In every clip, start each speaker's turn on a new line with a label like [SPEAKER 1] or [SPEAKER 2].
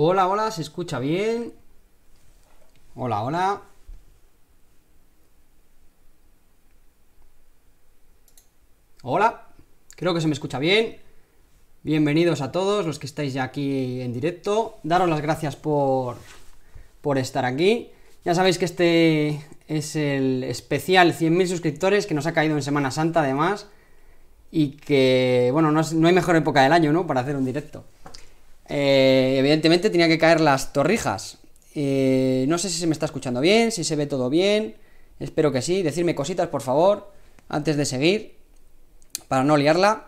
[SPEAKER 1] Hola, hola, ¿se escucha bien? Hola, hola. Hola, creo que se me escucha bien. Bienvenidos a todos los que estáis ya aquí en directo. Daros las gracias por, por estar aquí. Ya sabéis que este es el especial 100.000 suscriptores que nos ha caído en Semana Santa además. Y que, bueno, no, no hay mejor época del año, ¿no? Para hacer un directo. Eh, evidentemente tenía que caer las torrijas. Eh, no sé si se me está escuchando bien, si se ve todo bien. Espero que sí. Decirme cositas, por favor, antes de seguir, para no liarla.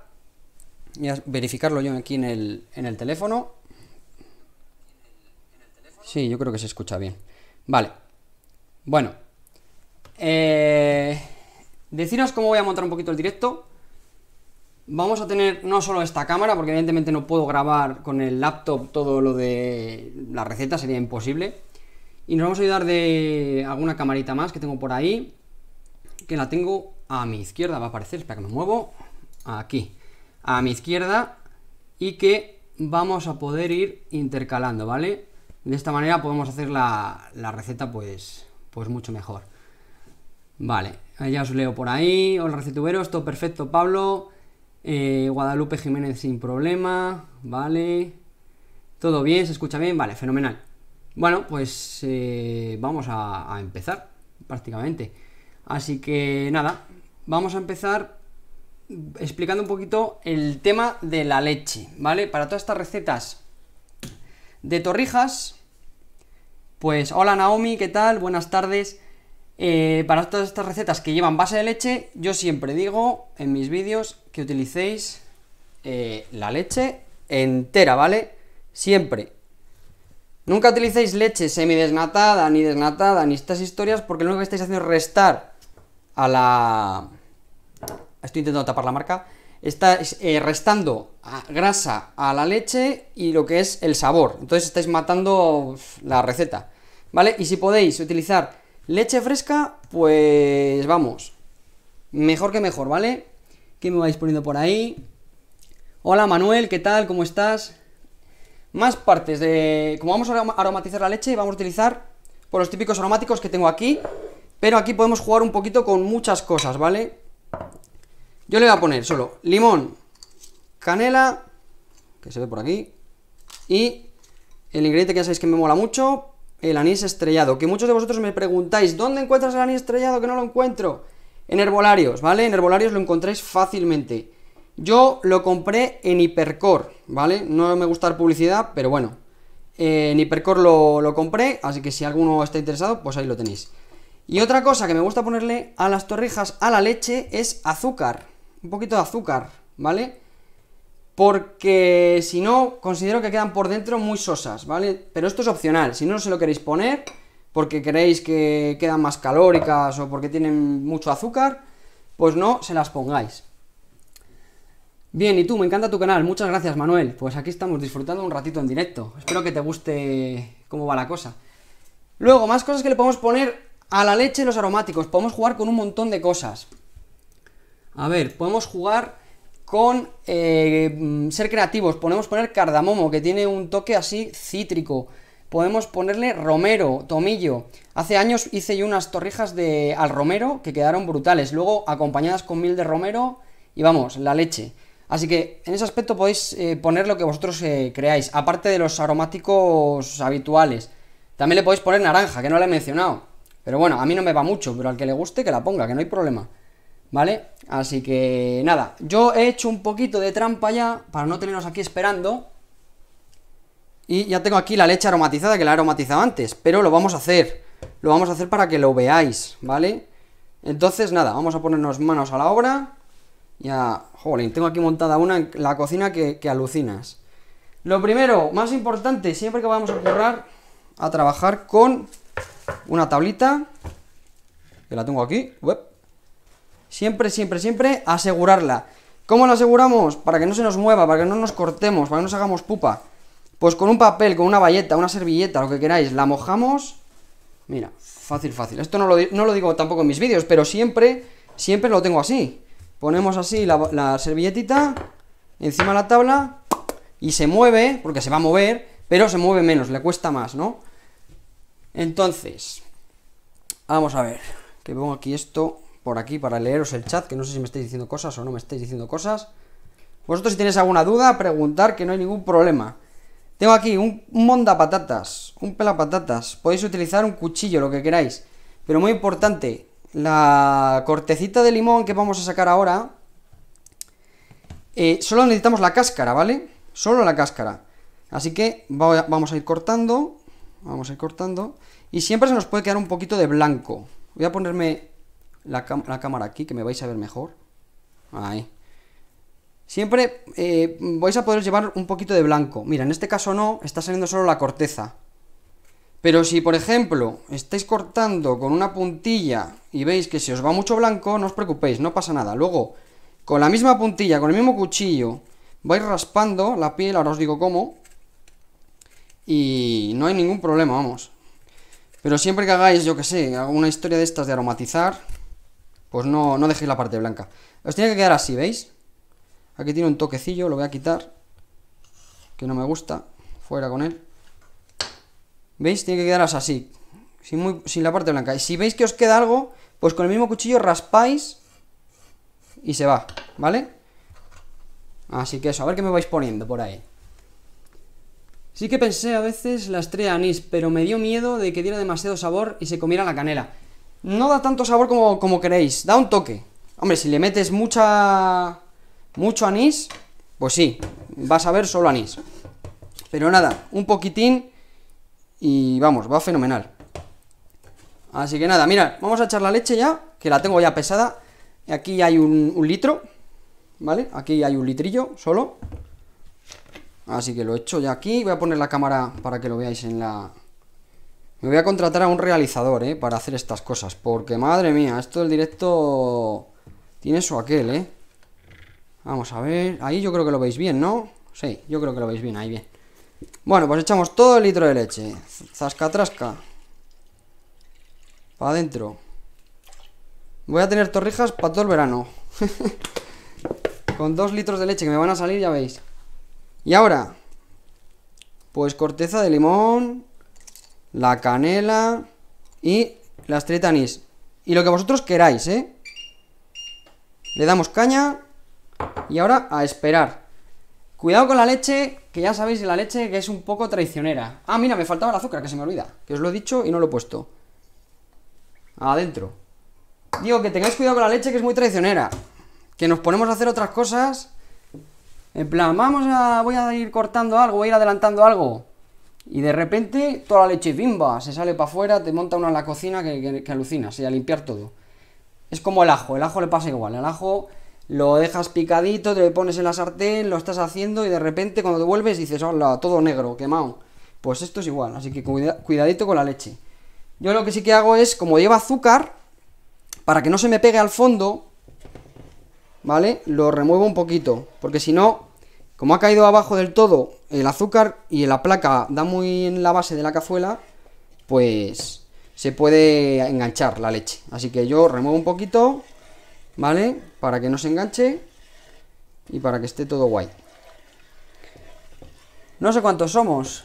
[SPEAKER 1] Y verificarlo yo aquí en el, teléfono. Sí, yo creo que se escucha bien. Vale. Bueno. Eh, deciros cómo voy a montar un poquito el directo. Vamos a tener no solo esta cámara, porque evidentemente no puedo grabar con el laptop todo lo de la receta, sería imposible. Y nos vamos a ayudar de alguna camarita más que tengo por ahí, que la tengo a mi izquierda, va a aparecer, espera que me muevo, aquí, a mi izquierda, y que vamos a poder ir intercalando, ¿vale? De esta manera podemos hacer la, receta pues, pues mucho mejor. Vale, ya os leo por ahí, hola recetuberos, todo perfecto, Pablo... Eh, Guadalupe Jiménez sin problema, vale. Todo bien, se escucha bien, vale, fenomenal. Bueno, pues eh, vamos a, empezar, prácticamente. Así que nada, vamos a empezar explicando un poquito el tema de la leche, ¿vale? Para todas estas recetas de torrijas, pues hola Naomi, ¿qué tal? Buenas tardes. Eh, para todas estas recetas que llevan base de leche, yo siempre digo en mis vídeos que utilicéis eh, la leche entera, ¿vale? Siempre. Nunca utilicéis leche semidesnatada, ni desnatada, ni estas historias, porque lo único que estáis haciendo es restar a la... Estoy intentando tapar la marca. Estáis eh, restando grasa a la leche y lo que es el sabor. Entonces estáis matando la receta, ¿vale? Y si podéis utilizar Leche fresca, pues vamos. Mejor que mejor, ¿vale? ¿Qué me vais poniendo por ahí? Hola Manuel, ¿qué tal? ¿Cómo estás? Más partes de... Como vamos a aromatizar la leche, vamos a utilizar por los típicos aromáticos que tengo aquí. Pero aquí podemos jugar un poquito con muchas cosas, ¿vale? Yo le voy a poner solo limón, canela, que se ve por aquí, y el ingrediente que ya sabéis que me mola mucho, el anís estrellado, que muchos de vosotros me preguntáis, ¿dónde encuentras el anís estrellado que no lo encuentro? En herbolarios, ¿vale? En herbolarios lo encontráis fácilmente. Yo lo compré en Hipercor, ¿vale? No me gusta la publicidad, pero bueno. en Hipercor lo, lo compré, así que si alguno está interesado, pues ahí lo tenéis. Y otra cosa que me gusta ponerle a las torrijas, a la leche, es azúcar. Un poquito de azúcar, ¿vale? porque si no, considero que quedan por dentro muy sosas, ¿vale? Pero esto es opcional, si no se lo queréis poner, porque queréis que quedan más calóricas o porque tienen mucho azúcar, pues no se las pongáis. Bien, y tú, me encanta tu canal, muchas gracias Manuel. Pues aquí estamos disfrutando un ratito en directo. Espero que te guste cómo va la cosa. Luego, más cosas que le podemos poner a la leche los aromáticos. Podemos jugar con un montón de cosas. A ver, podemos jugar con eh, mm, ser creativos. Podemos poner cardamomo, que tiene un toque así cítrico. Podemos ponerle romero, tomillo. Hace años hice yo unas torrijas de al romero que quedaron brutales. Luego acompañadas con mil de romero y vamos, la leche. Así que en ese aspecto podéis eh, poner lo que vosotros eh, creáis, aparte de los aromáticos habituales. También le podéis poner naranja, que no la he mencionado. Pero bueno, a mí no me va mucho, pero al que le guste que la ponga, que no hay problema. ¿vale? Así que nada, yo he hecho un poquito de trampa ya para no tenernos aquí esperando. Y ya tengo aquí la leche aromatizada que la he aromatizado antes, pero lo vamos a hacer. Lo vamos a hacer para que lo veáis, ¿vale? Entonces nada, vamos a ponernos manos a la obra. Ya, jolín, tengo aquí montada una en la cocina que, que alucinas. Lo primero, más importante, siempre que vamos a currar, a trabajar con una tablita, que la tengo aquí, web, siempre, siempre, siempre asegurarla. ¿Cómo la aseguramos? Para que no se nos mueva, para que no nos cortemos, para que no nos hagamos pupa. Pues con un papel, con una valleta, una servilleta, lo que queráis, la mojamos. Mira, fácil, fácil. Esto no lo, digo tampoco en mis vídeos, pero siempre, siempre lo tengo así. Ponemos así la, la servilletita encima de la tabla y se mueve, porque se va a mover, pero se mueve menos, le cuesta más, ¿no? Entonces, vamos a ver, que pongo aquí esto por aquí para leeros el chat, que no sé si me estáis diciendo cosas o no me estáis diciendo cosas. Vosotros si tenéis alguna duda, preguntar, que no hay ningún problema. Tengo aquí un, mondapatatas monda patatas, un pelapatatas. Podéis utilizar un cuchillo, lo que queráis. Pero muy importante, la cortecita de limón que vamos a sacar ahora, eh, solo necesitamos la cáscara, ¿vale? Solo la cáscara. Así que vamos a ir cortando, vamos a ir cortando. Y siempre se nos puede quedar un poquito de blanco. Voy a ponerme la, cámara aquí, que me vais a ver mejor. Ahí. Siempre eh, vais a poder llevar un poquito de blanco. Mira, en este caso no, está saliendo solo la corteza. Pero si, por ejemplo, estáis cortando con una puntilla y veis que se os va mucho blanco, no os preocupéis, no pasa nada. Luego, con la misma puntilla, con el mismo cuchillo, vais raspando la piel, ahora os digo cómo, y no hay ningún problema, vamos. Pero siempre que hagáis, yo que sé, alguna historia de estas de aromatizar, pues no, no dejéis la parte blanca. Os tiene que quedar así, ¿veis? Aquí tiene un toquecillo, lo voy a quitar, que no me gusta, fuera con él. ¿Veis? Tiene que quedaros así, sin, muy, sin la parte blanca. Y si veis que os queda algo, pues con el mismo cuchillo raspáis y se va, ¿vale? Así que eso, a ver qué me vais poniendo por ahí. Sí que pensé a veces la estrella anís, pero me dio miedo de que diera demasiado sabor y se comiera la canela. No da tanto sabor como, queréis, da un toque. Hombre, si le metes mucha mucho anís, pues sí, vas a ver solo anís. Pero nada, un poquitín y vamos, va fenomenal. Así que nada, mira, vamos a echar la leche ya, que la tengo ya pesada. Aquí hay un, litro, ¿vale? Aquí hay un litrillo solo. Así que lo echo ya aquí. Voy a poner la cámara para que lo veáis en la, me voy a contratar a un realizador, ¿eh? Para hacer estas cosas. Porque, madre mía, esto del directo... Tiene su aquel, ¿eh? Vamos a ver... Ahí yo creo que lo veis bien, ¿no? Sí, yo creo que lo veis bien, ahí bien. Bueno, pues echamos todo el litro de leche. trasca Para adentro. Voy a tener torrijas para todo el verano. Con dos litros de leche que me van a salir, ya veis. Y ahora... Pues corteza de limón, la canela y las estrella Y lo que vosotros queráis, ¿eh? Le damos caña y ahora a esperar. Cuidado con la leche, que ya sabéis la leche que es un poco traicionera. Ah, mira, me faltaba el azúcar, que se me olvida. Que os lo he dicho y no lo he puesto. Adentro. Digo, que tengáis cuidado con la leche, que es muy traicionera. Que nos ponemos a hacer otras cosas. En plan, vamos a... voy a ir cortando algo, voy a ir adelantando algo. Y de repente, toda la leche, bimba, se sale para afuera, te monta una en la cocina que, que, se alucinas y a limpiar todo. Es como el ajo, el ajo le pasa igual. El ajo lo dejas picadito, te lo pones en la sartén, lo estás haciendo y de repente cuando te vuelves dices, hola, todo negro, quemado. Pues esto es igual, así que cuidadito con la leche. Yo lo que sí que hago es, como lleva azúcar, para que no se me pegue al fondo, ¿vale? Lo remuevo un poquito, porque si no, como ha caído abajo del todo el azúcar y la placa da muy en la base de la cazuela, pues se puede enganchar la leche. Así que yo remuevo un poquito, ¿vale? Para que no se enganche y para que esté todo guay. No sé cuántos somos.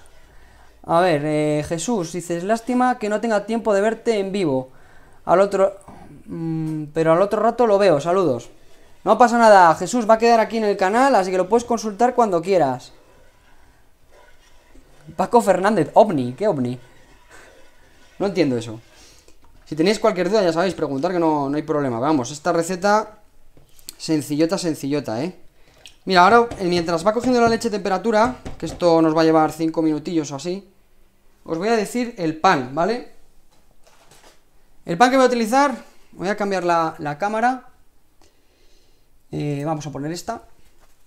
[SPEAKER 1] A ver, eh, Jesús, dices, lástima que no tenga tiempo de verte en vivo. Al otro... Mm, pero al otro rato lo veo, saludos. No pasa nada, Jesús va a quedar aquí en el canal, así que lo puedes consultar cuando quieras. Paco Fernández, ovni, ¿qué ovni? No entiendo eso. Si tenéis cualquier duda, ya sabéis, preguntar que no, hay problema. Vamos, esta receta sencillota, sencillota, ¿eh? Mira, ahora mientras va cogiendo la leche temperatura, que esto nos va a llevar cinco minutillos o así, os voy a decir el pan, ¿vale? El pan que voy a utilizar, voy a cambiar la, la cámara eh, vamos a poner esta.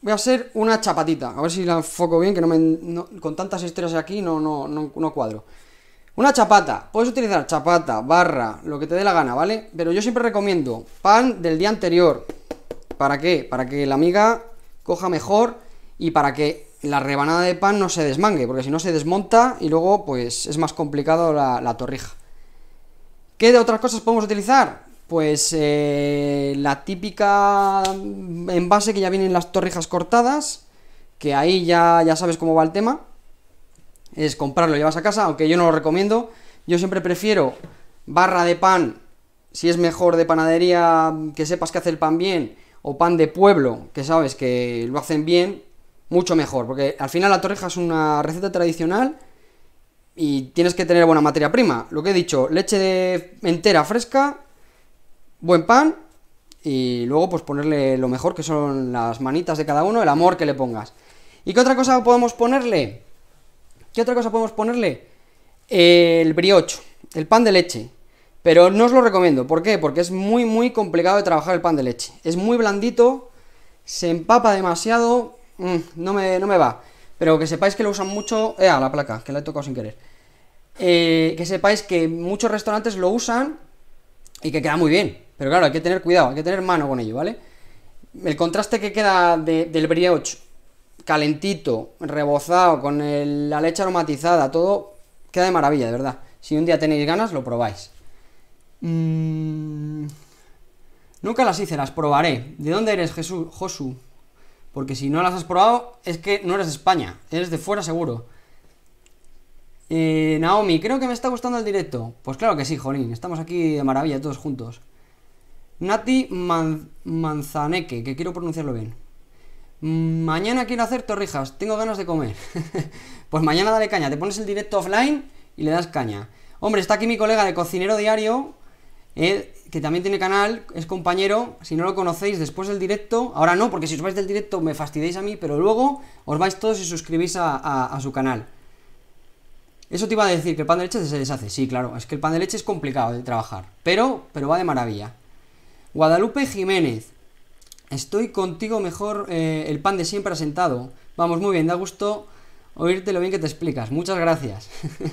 [SPEAKER 1] Voy a hacer una chapatita. A ver si la enfoco bien, que no me. con tantas de aquí no, no, no, cuadro. Una chapata. Puedes utilizar chapata, barra, lo que te dé la gana, ¿vale? Pero yo siempre recomiendo pan del día anterior. ¿Para qué? Para que la amiga coja mejor y para que la rebanada de pan no se desmangue, porque si no se desmonta y luego pues es más complicado la, la torrija. ¿Qué de otras cosas podemos utilizar? pues eh, la típica envase que ya vienen las torrijas cortadas, que ahí ya, ya sabes cómo va el tema, es comprarlo, llevas a casa, aunque yo no lo recomiendo, yo siempre prefiero barra de pan, si es mejor de panadería, que sepas que hace el pan bien, o pan de pueblo, que sabes que lo hacen bien, mucho mejor, porque al final la torrija es una receta tradicional y tienes que tener buena materia prima. Lo que he dicho, leche entera fresca, buen pan y luego pues ponerle lo mejor que son las manitas de cada uno, el amor que le pongas. ¿Y qué otra cosa podemos ponerle? ¿Qué otra cosa podemos ponerle? El brioche, el pan de leche. Pero no os lo recomiendo. ¿Por qué? Porque es muy, muy complicado de trabajar el pan de leche. Es muy blandito, se empapa demasiado, mm, no, me, no me va. Pero que sepáis que lo usan mucho... Eh, la placa, que la he tocado sin querer. Eh, que sepáis que muchos restaurantes lo usan y que queda muy bien. Pero claro, hay que tener cuidado, hay que tener mano con ello, ¿vale? El contraste que queda del brioche calentito, rebozado, con la leche aromatizada, todo queda de maravilla, de verdad. Si un día tenéis ganas, lo probáis. Mm. Nunca las hice, las probaré. ¿De dónde eres, Jesús, Josu? Porque si no las has probado, es que no eres de España, eres de fuera seguro. Eh, Naomi, creo que me está gustando el directo. Pues claro que sí, Jolín, estamos aquí de maravilla todos juntos. Nati Manzaneque, que quiero pronunciarlo bien. Mm, mañana quiero hacer torrijas, tengo ganas de comer. pues mañana dale caña, te pones el directo offline y le das caña. Hombre, está aquí mi colega de Cocinero Diario, que también tiene canal, es compañero. Si no lo conocéis, después del directo, ahora no, porque si os vais del directo me fastidéis a mí, pero luego os vais todos y suscribís a, su canal. Eso te iba a decir, que el pan de leche se deshace. Sí, claro, es que el pan de leche es complicado de trabajar, pero, pero va de maravilla. Guadalupe Jiménez, estoy contigo mejor eh, el pan de siempre asentado. Vamos, muy bien, da gusto oírte lo bien que te explicas. Muchas gracias.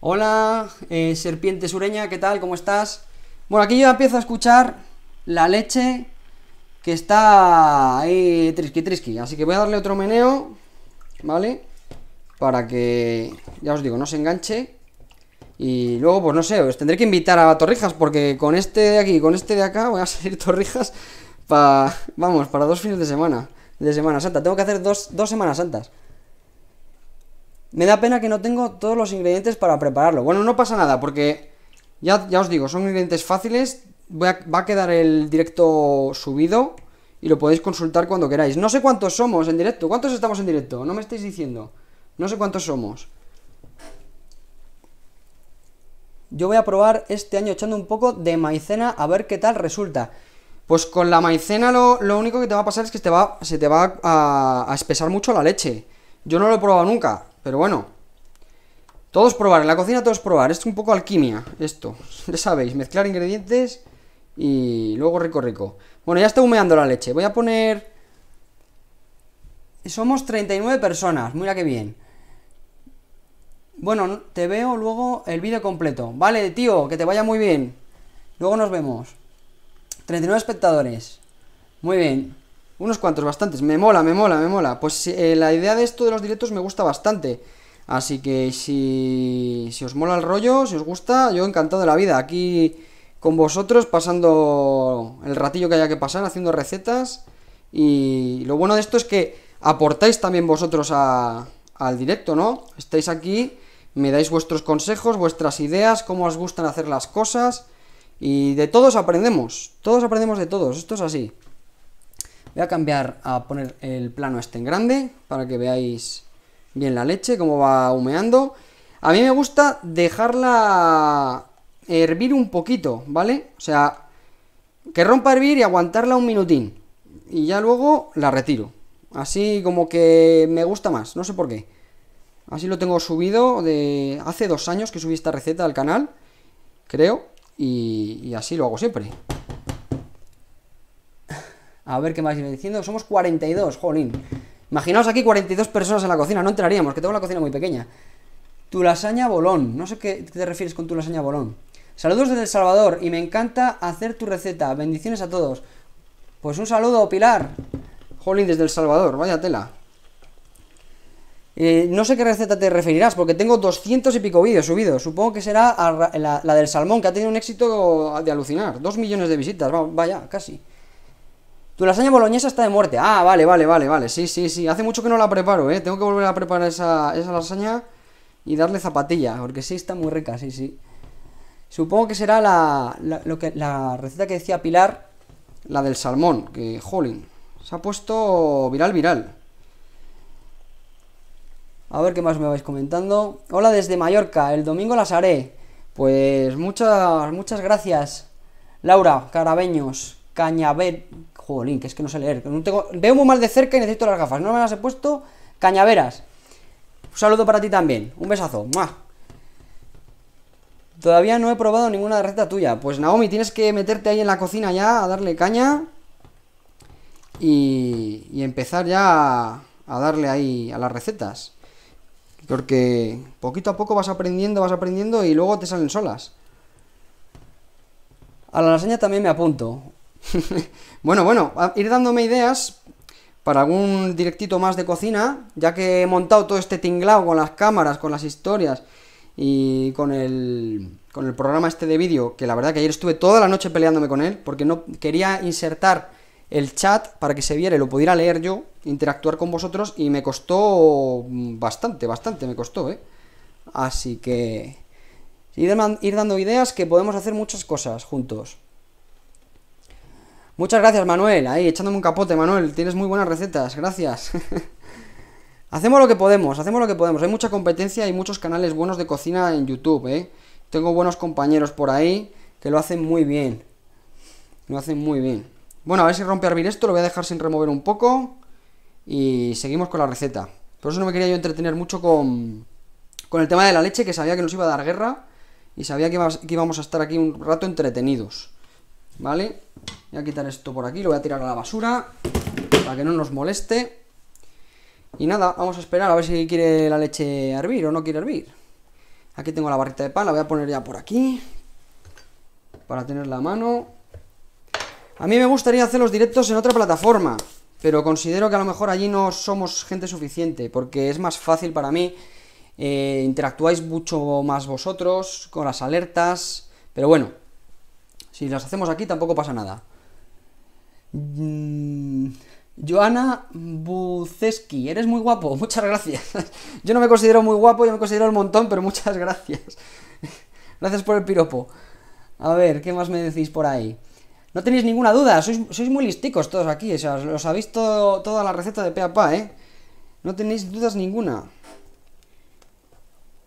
[SPEAKER 1] Hola, eh, serpiente sureña, ¿qué tal? ¿Cómo estás? Bueno, aquí yo empiezo a escuchar la leche que está ahí trisqui trisqui. Así que voy a darle otro meneo, ¿vale? Para que, ya os digo, no se enganche. Y luego, pues no sé, os tendré que invitar a Torrijas, porque con este de aquí con este de acá voy a salir Torrijas para, vamos, para dos fines de semana. De Semana Santa. Tengo que hacer dos, dos Semanas Santas. Me da pena que no tengo todos los ingredientes para prepararlo. Bueno, no pasa nada, porque ya, ya os digo, son ingredientes fáciles. Voy va a quedar el directo subido y lo podéis consultar cuando queráis. No sé cuántos somos en directo. ¿Cuántos estamos en directo? No me estáis diciendo. No sé cuántos somos. Yo voy a probar este año echando un poco de maicena a ver qué tal resulta. Pues con la maicena lo, único que te va a pasar es que te va, se te va a, a, espesar mucho la leche. Yo no lo he probado nunca, pero bueno. Todos probar, en la cocina todos probar. Esto es un poco alquimia, esto. Ya sabéis, mezclar ingredientes y luego rico rico. Bueno, ya está humeando la leche. Voy a poner... Somos 39 personas, mira qué bien. Bueno, te veo luego el vídeo completo. Vale, tío, que te vaya muy bien. Luego nos vemos. 39 espectadores. Muy bien. Unos cuantos, bastantes. Me mola, me mola, me mola. Pues eh, la idea de esto de los directos me gusta bastante. Así que si, os mola el rollo, si os gusta, yo encantado de la vida. Aquí con vosotros, pasando el ratillo que haya que pasar, haciendo recetas. Y lo bueno de esto es que aportáis también vosotros al directo, ¿no? Estáis aquí me dais vuestros consejos, vuestras ideas, cómo os gustan hacer las cosas. Y de todos aprendemos, todos aprendemos de todos, esto es así. Voy a cambiar a poner el plano este en grande para que veáis bien la leche, cómo va humeando. A mí me gusta dejarla hervir un poquito, ¿vale? O sea, que rompa a hervir y aguantarla un minutín. Y ya luego la retiro. Así como que me gusta más, no sé por qué. Así lo tengo subido de hace dos años que subí esta receta al canal, creo, y, así lo hago siempre. A ver qué más iba diciendo. Somos 42, jolín. Imaginaos aquí 42 personas en la cocina, no entraríamos, que tengo la cocina muy pequeña. Tu lasaña bolón, no sé qué te refieres con tu lasaña bolón. Saludos desde El Salvador y me encanta hacer tu receta. Bendiciones a todos. Pues un saludo, Pilar. Jolín, desde El Salvador, vaya tela. Eh, no sé qué receta te referirás, porque tengo 200 y pico vídeos subidos. Supongo que será la, del salmón, que ha tenido un éxito de alucinar. Dos millones de visitas, vaya, casi. Tu lasaña boloñesa está de muerte. Ah, vale, vale, vale, vale. Sí, sí, sí. Hace mucho que no la preparo, ¿eh? Tengo que volver a preparar esa, lasaña y darle zapatilla, porque sí, está muy rica, sí, sí. Supongo que será la, la receta que decía Pilar, la del salmón, que, jolín, se ha puesto viral, viral. A ver qué más me vais comentando. Hola desde Mallorca, el domingo las haré. Pues muchas, muchas gracias. Laura, Carabeños, Cañaver... Jolín, que es que no sé leer. Veo muy mal de cerca y necesito las gafas. No me las he puesto. Cañaveras. Un saludo para ti también. Un besazo. Todavía no he probado ninguna receta tuya. Pues Naomi, tienes que meterte ahí en la cocina ya a darle caña. Y, y empezar ya a darle ahí a las recetas. Porque poquito a poco vas aprendiendo, vas aprendiendo y luego te salen solas. A la lasaña también me apunto. bueno, bueno, ir dándome ideas para algún directito más de cocina, ya que he montado todo este tinglao con las cámaras, con las historias y con el, con el programa este de vídeo, que la verdad que ayer estuve toda la noche peleándome con él, porque no quería insertar el chat para que se viera y lo pudiera leer yo, interactuar con vosotros y me costó bastante, bastante me costó, ¿eh? Así que ir, ir dando ideas que podemos hacer muchas cosas juntos. Muchas gracias, Manuel. Ahí, echándome un capote, Manuel. Tienes muy buenas recetas. Gracias. hacemos lo que podemos, hacemos lo que podemos. Hay mucha competencia y muchos canales buenos de cocina en YouTube, ¿eh? Tengo buenos compañeros por ahí que lo hacen muy bien. Lo hacen muy bien. Bueno, a ver si rompe a hervir esto, lo voy a dejar sin remover un poco. Y seguimos con la receta. Por eso no me quería yo entretener mucho con, con el tema de la leche, que sabía que nos iba a dar guerra. Y sabía que, que íbamos a estar aquí un rato entretenidos. ¿Vale? Voy a quitar esto por aquí, lo voy a tirar a la basura. Para que no nos moleste. Y nada, vamos a esperar a ver si quiere la leche hervir o no quiere hervir. Aquí tengo la barrita de pan, la voy a poner ya por aquí. Para tener la mano. A mí me gustaría hacer los directos en otra plataforma, pero considero que a lo mejor allí no somos gente suficiente, porque es más fácil para mí, eh, interactuáis mucho más vosotros con las alertas, pero bueno, si las hacemos aquí tampoco pasa nada. Mm, Joana Buceski, eres muy guapo, muchas gracias. Yo no me considero muy guapo, yo me considero un montón, pero muchas gracias. gracias por el piropo. A ver, ¿qué más me decís por ahí? No tenéis ninguna duda, sois, muy listicos todos aquí, o sea, os habéis visto toda la receta de pe ¿eh? No tenéis dudas ninguna.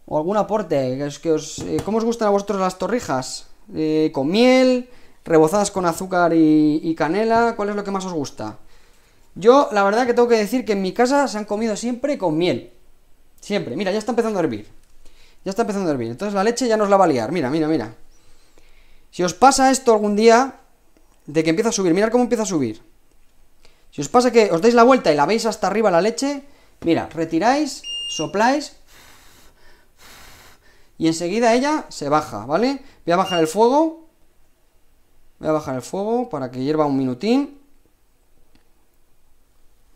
[SPEAKER 1] O algún aporte, es que os, eh, ¿cómo os gustan a vosotros las torrijas? Eh, ¿Con miel? ¿Rebozadas con azúcar y, y canela? ¿Cuál es lo que más os gusta? Yo, la verdad que tengo que decir que en mi casa se han comido siempre con miel. Siempre. Mira, ya está empezando a hervir. Ya está empezando a hervir. Entonces la leche ya nos la va a liar. Mira, mira, mira. Si os pasa esto algún día, de que empieza a subir. Mirad cómo empieza a subir. Si os pasa que os dais la vuelta y la veis hasta arriba la leche, mira, retiráis, sopláis y enseguida ella se baja, ¿vale? Voy a bajar el fuego. Voy a bajar el fuego para que hierva un minutín.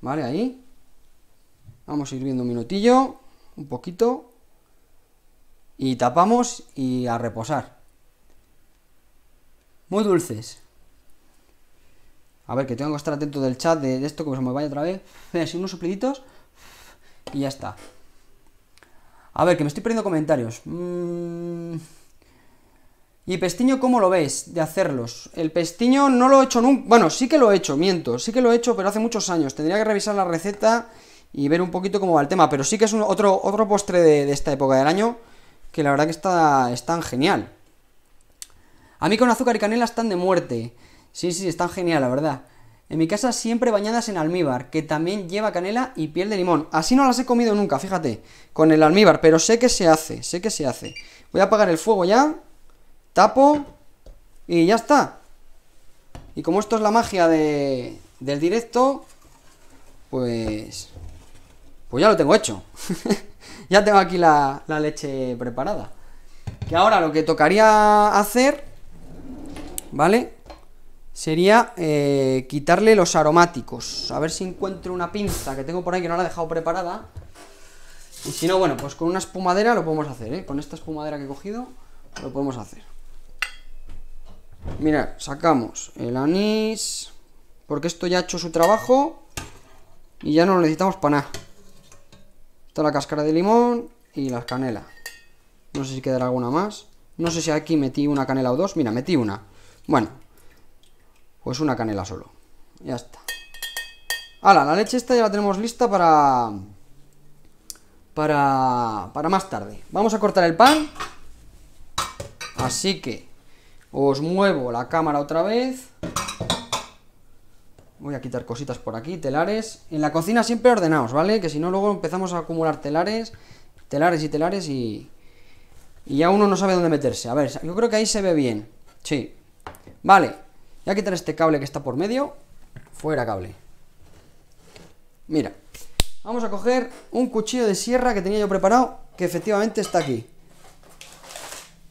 [SPEAKER 1] Vale, ahí. Vamos a ir viendo un minutillo, un poquito. Y tapamos y a reposar. Muy dulces. A ver, que tengo que estar atento del chat de esto, que se me vaya otra vez. Así unos supliditos Y ya está. A ver, que me estoy perdiendo comentarios. Mm. ¿Y pestiño cómo lo ves de hacerlos? El pestiño no lo he hecho nunca. Bueno, sí que lo he hecho, miento. Sí que lo he hecho, pero hace muchos años. Tendría que revisar la receta y ver un poquito cómo va el tema. Pero sí que es otro, otro postre de, esta época del año que la verdad que está, es tan genial. A mí con azúcar y canela están de muerte. Sí, sí, están genial, la verdad. En mi casa siempre bañadas en almíbar, que también lleva canela y piel de limón. Así no las he comido nunca, fíjate, con el almíbar, pero sé que se hace, sé que se hace. Voy a apagar el fuego ya, tapo y ya está. Y como esto es la magia de, del directo, pues... Pues ya lo tengo hecho. ya tengo aquí la, la leche preparada. Que ahora lo que tocaría hacer, ¿vale? sería eh, quitarle los aromáticos. A ver si encuentro una pinza que tengo por ahí que no la he dejado preparada. Y si no, bueno, pues con una espumadera lo podemos hacer, ¿eh? Con esta espumadera que he cogido lo podemos hacer. mira sacamos el anís, porque esto ya ha hecho su trabajo y ya no lo necesitamos para nada. Toda la cáscara de limón y la canela. No sé si quedará alguna más. No sé si aquí metí una canela o dos. Mira, metí una. Bueno, pues una canela solo. Ya está. Ahora, la leche esta ya la tenemos lista para... Para... Para más tarde. Vamos a cortar el pan. Así que... Os muevo la cámara otra vez. Voy a quitar cositas por aquí, telares. En la cocina siempre ordenaos, ¿vale? Que si no luego empezamos a acumular telares, telares y telares y... Y ya uno no sabe dónde meterse. A ver, yo creo que ahí se ve bien. Sí. Vale, Voy a quitar este cable que está por medio. Fuera cable. Mira, vamos a coger un cuchillo de sierra que tenía yo preparado, que efectivamente está aquí.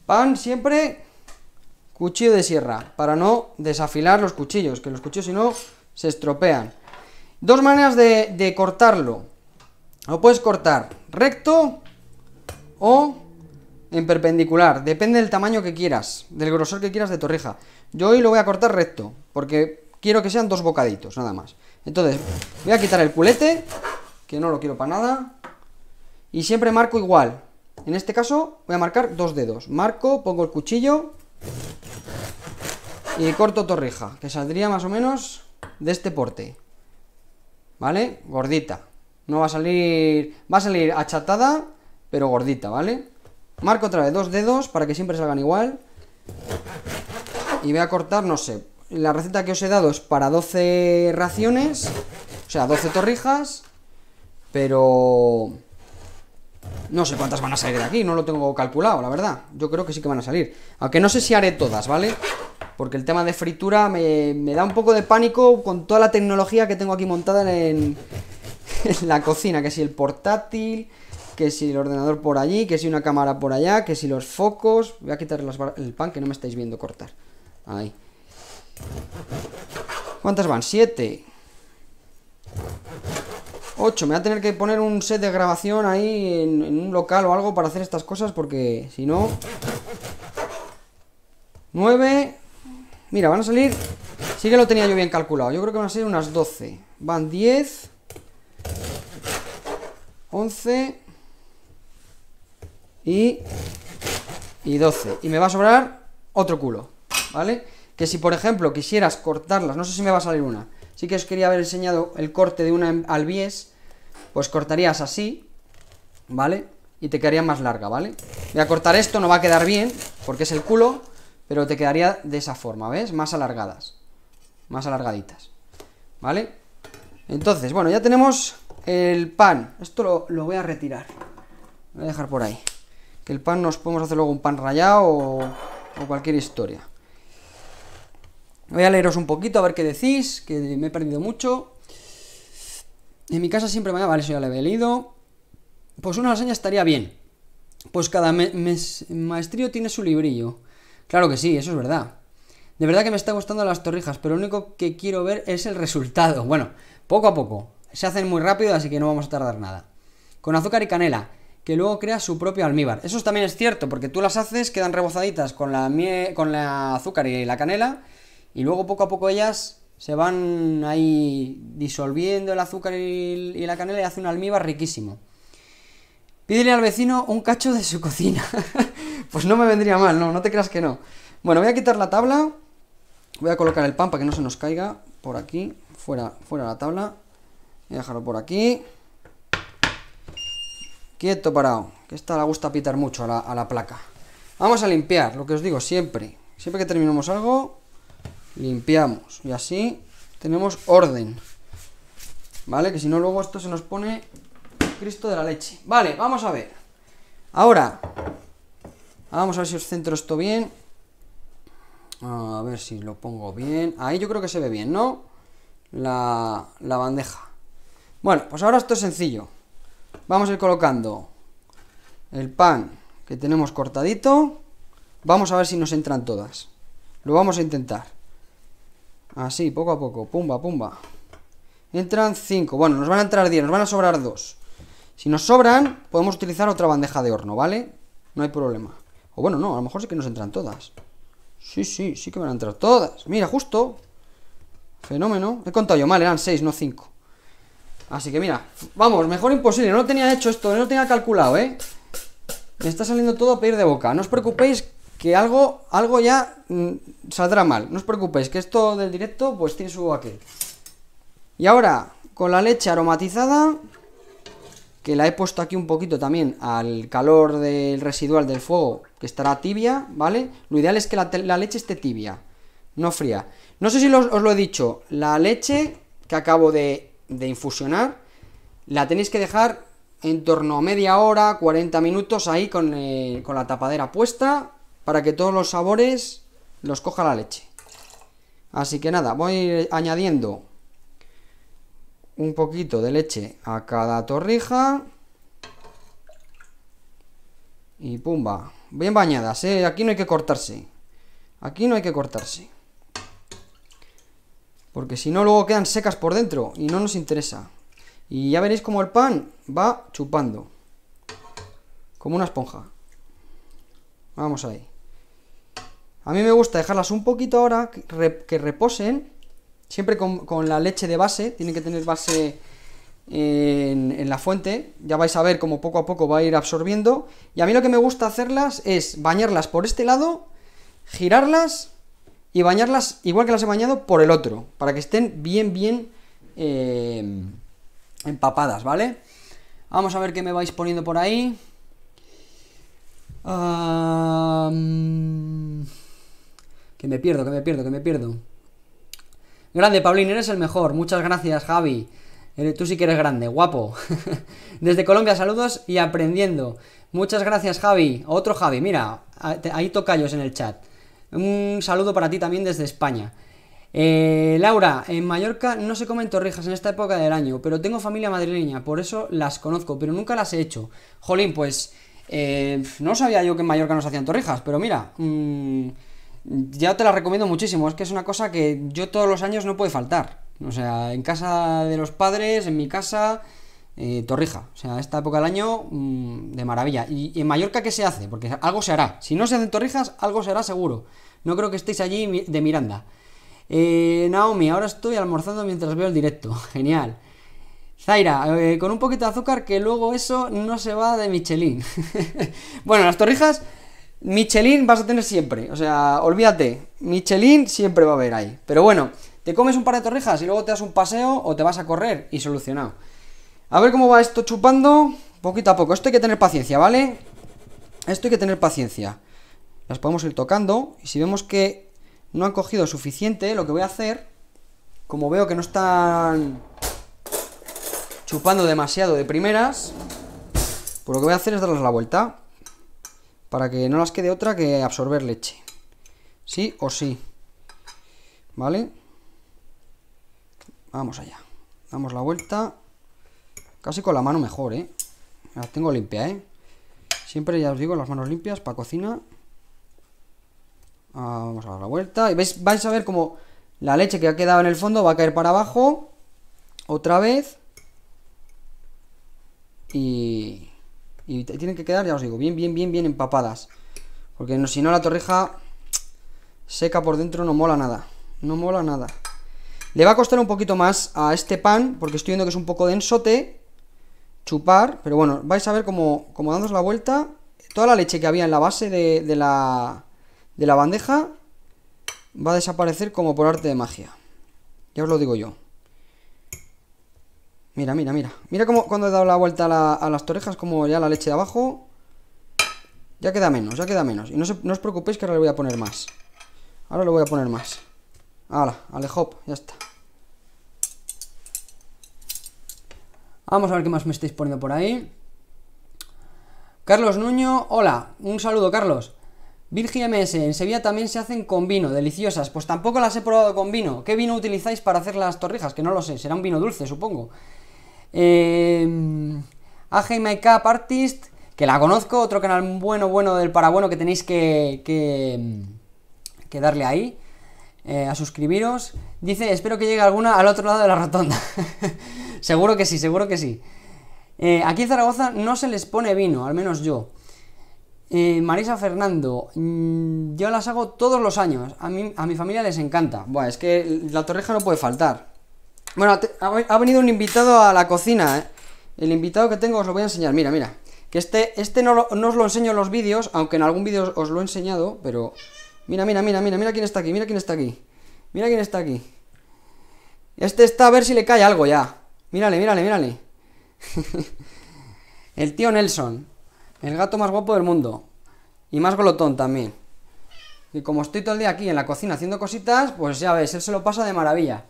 [SPEAKER 1] Pan siempre cuchillo de sierra, para no desafilar los cuchillos, que los cuchillos si no se estropean. Dos maneras de, cortarlo. Lo puedes cortar recto o en perpendicular, depende del tamaño que quieras, del grosor que quieras de torreja. Yo hoy lo voy a cortar recto, porque quiero que sean dos bocaditos, nada más. Entonces, voy a quitar el culete, que no lo quiero para nada. Y siempre marco igual. En este caso, voy a marcar dos dedos. Marco, pongo el cuchillo y corto torrija, que saldría más o menos de este porte. ¿Vale? Gordita. No va a salir... Va a salir achatada, pero gordita, ¿vale? Marco otra vez dos dedos para que siempre salgan igual y voy a cortar, no sé, la receta que os he dado es para 12 raciones, o sea, 12 torrijas, pero... No sé cuántas van a salir de aquí, no lo tengo calculado, la verdad. Yo creo que sí que van a salir. Aunque no sé si haré todas, ¿vale? Porque el tema de fritura me, da un poco de pánico con toda la tecnología que tengo aquí montada en, la cocina. Que si el portátil, que si el ordenador por allí, que si una cámara por allá, que si los focos... Voy a quitar el pan que no me estáis viendo cortar. Ahí. ¿Cuántas van? Siete. Ocho. Me voy a tener que poner un set de grabación ahí en, un local o algo para hacer estas cosas porque si no... Nueve. Mira, van a salir... Sí que lo tenía yo bien calculado. Yo creo que van a ser unas 12. Van 10. 11. Y... Y 12. Y me va a sobrar otro culo. ¿vale? Que si, por ejemplo, quisieras cortarlas, no sé si me va a salir una, sí que os quería haber enseñado el corte de una al bies, pues cortarías así, ¿vale? Y te quedaría más larga, ¿vale? Voy a cortar esto, no va a quedar bien, porque es el culo, pero te quedaría de esa forma, ¿ves? Más alargadas, más alargaditas, ¿vale? Entonces, bueno, ya tenemos el pan, esto lo, voy a retirar, lo voy a dejar por ahí, que el pan nos podemos hacer luego un pan rallado o cualquier historia. Voy a leeros un poquito, a ver qué decís, que me he perdido mucho. En mi casa siempre me ha vale, eso ya lo he leído. Pues una lasaña estaría bien. Pues cada mes, maestrío tiene su librillo. Claro que sí, eso es verdad. De verdad que me está gustando las torrijas, pero lo único que quiero ver es el resultado. Bueno, poco a poco. Se hacen muy rápido, así que no vamos a tardar nada. Con azúcar y canela, que luego crea su propio almíbar. Eso también es cierto, porque tú las haces, quedan rebozaditas con la, con la azúcar y la canela, y luego poco a poco ellas se van ahí disolviendo el azúcar y, la canela y hace un almíbar riquísimo. Pídele al vecino un cacho de su cocina. pues no me vendría mal, no, no te creas que no. Bueno, voy a quitar la tabla. Voy a colocar el pan para que no se nos caiga por aquí, fuera, fuera la tabla. Voy a dejarlo por aquí. Quieto, parado. Que esta la gusta pitar mucho a la, a la placa. Vamos a limpiar, lo que os digo siempre. Siempre que terminamos algo, limpiamos y así tenemos orden vale que si no luego esto se nos pone Cristo de la leche vale vamos a ver ahora vamos a ver si os centro esto bien a ver si lo pongo bien ahí yo creo que se ve bien no la, bandeja bueno pues ahora esto es sencillo vamos a ir colocando el pan que tenemos cortadito vamos a ver si nos entran todas lo vamos a intentar Así, poco a poco. Pumba, pumba. Entran 5. Bueno, nos van a entrar 10. Nos van a sobrar 2. Si nos sobran, podemos utilizar otra bandeja de horno, ¿vale? No hay problema. O bueno, no, a lo mejor sí que nos entran todas. Sí, sí, sí que van a entrar todas. Mira, justo. Fenómeno. He contado yo mal, eran 6, no 5. Así que mira, vamos, mejor imposible. No lo tenía hecho esto, no lo tenía calculado, ¿eh? Me está saliendo todo a pedir de boca. No os preocupéis que algo, algo ya mm, saldrá mal. No os preocupéis, que esto del directo pues tiene su aquel. Y ahora, con la leche aromatizada, que la he puesto aquí un poquito también al calor del residual del fuego, que estará tibia, ¿vale? Lo ideal es que la, leche esté tibia, no fría. No sé si os lo he dicho, la leche que acabo de, infusionar, la tenéis que dejar en torno a media hora, 40 minutos ahí con, eh, con la tapadera puesta para que todos los sabores los coja la leche. Así que nada, voy añadiendo un poquito de leche a cada torrija. Y pumba. Bien bañadas, ¿eh? Aquí no hay que cortarse. Aquí no hay que cortarse. Porque si no, luego quedan secas por dentro y no nos interesa. Y ya veréis como el pan va chupando. Como una esponja. Vamos ahí. A mí me gusta dejarlas un poquito ahora, que reposen, siempre con, la leche de base, tienen que tener base en, la fuente, ya vais a ver cómo poco a poco va a ir absorbiendo. Y a mí lo que me gusta hacerlas es bañarlas por este lado, girarlas y bañarlas igual que las he bañado por el otro, para que estén bien, bien em, empapadas, ¿vale? Vamos a ver qué me vais poniendo por ahí. Que me pierdo, que me pierdo, que me pierdo. Grande, Paulín, eres el mejor. Muchas gracias, Javi. Tú sí que eres grande, guapo. Desde Colombia, saludos y aprendiendo. Muchas gracias, Javi. Otro Javi, mira, ahí tocallos en el chat. Un saludo para ti también desde España. Eh, Laura, en Mallorca no se comen torrijas en esta época del año, pero tengo familia madrileña, por eso las conozco, pero nunca las he hecho. Jolín, pues eh, no sabía yo que en Mallorca se hacían torrijas, pero mira, mm, ya te la recomiendo muchísimo. Es que es una cosa que yo todos los años no puede faltar. O sea, en casa de los padres, en mi casa, eh, torrija. O sea, esta época del año, mm, de maravilla. Y, en Mallorca, ¿qué se hace? Porque algo se hará. Si no se hacen torrijas, algo se hará seguro. No creo que estéis allí de Miranda. Eh, Naomi, ahora estoy almorzando mientras veo el directo. Genial. Zaira, eh, con un poquito de azúcar que luego eso no se va de Michelin. bueno, las torrijas Michelin vas a tener siempre, o sea, olvídate, Michelin siempre va a haber ahí. Pero bueno, te comes un par de torrijas y luego te das un paseo o te vas a correr y solucionado. A ver cómo va esto chupando, poquito a poco. Esto hay que tener paciencia, ¿vale? Esto hay que tener paciencia. Las podemos ir tocando y si vemos que no han cogido suficiente, lo que voy a hacer, como veo que no están chupando demasiado de primeras, pues lo que voy a hacer es darles la vuelta para que no las quede otra que absorber leche. Sí o sí. ¿Vale? Vamos allá. Damos la vuelta. Casi con la mano mejor, ¿eh? La tengo limpia, ¿eh? Siempre, ya os digo, las manos limpias para cocina. Ah, vamos a dar la vuelta. Y vais a ver cómo la leche que ha quedado en el fondo va a caer para abajo. Otra vez. Y... Y tienen que quedar, ya os digo, bien, bien, bien, bien empapadas. Porque si no la torreja seca por dentro no mola nada. No mola nada. Le va a costar un poquito más a este pan, porque estoy viendo que es un poco densote. Chupar, pero bueno, vais a ver como, como dándos la vuelta. Toda la leche que había en la base de, de, la, de la bandeja va a desaparecer como por arte de magia. Ya os lo digo yo. Mira, mira, mira. Mira cómo cuando he dado la vuelta a, las torrijas, como ya la leche de abajo. Ya queda menos, ya queda menos. Y no, os preocupéis que ahora le voy a poner más. Ahora le voy a poner más. Ahora, alejop, ya está. Vamos a ver qué más me estáis poniendo por ahí. Carlos Nuño, hola, un saludo Carlos. Virgin MS, en Sevilla también se hacen con vino, deliciosas. Pues tampoco las he probado con vino. ¿Qué vino utilizáis para hacer las torrijas? Que no lo sé, será un vino dulce, supongo. Eh, em, AJ Makeup Artist, que la conozco, otro canal bueno, bueno del parabueno que tenéis que, que, em, darle ahí. Eh, a suscribiros. Dice, espero que llegue alguna al otro lado de la rotonda. seguro que sí, seguro que sí. Eh, aquí en Zaragoza no se les pone vino, al menos yo. Eh, Marisa Fernando, mm, yo las hago todos los años. A, mí, a mi familia les encanta. Buah, es que la torreja no puede faltar. Bueno, ha, venido un invitado a la cocina, ¿eh? El invitado que tengo os lo voy a enseñar, mira, mira. Que este, este no, os lo enseño en los vídeos, aunque en algún vídeo os lo he enseñado, pero... Mira, mira, mira, mira, mira quién está aquí, mira quién está aquí. Mira quién está aquí. Este está a ver si le cae algo ya. Mírale, mírale, mírale. el tío Nelson. El gato más guapo del mundo. Y más golotón también. Y como estoy todo el día aquí en la cocina haciendo cositas, pues ya ves, él se lo pasa de maravilla.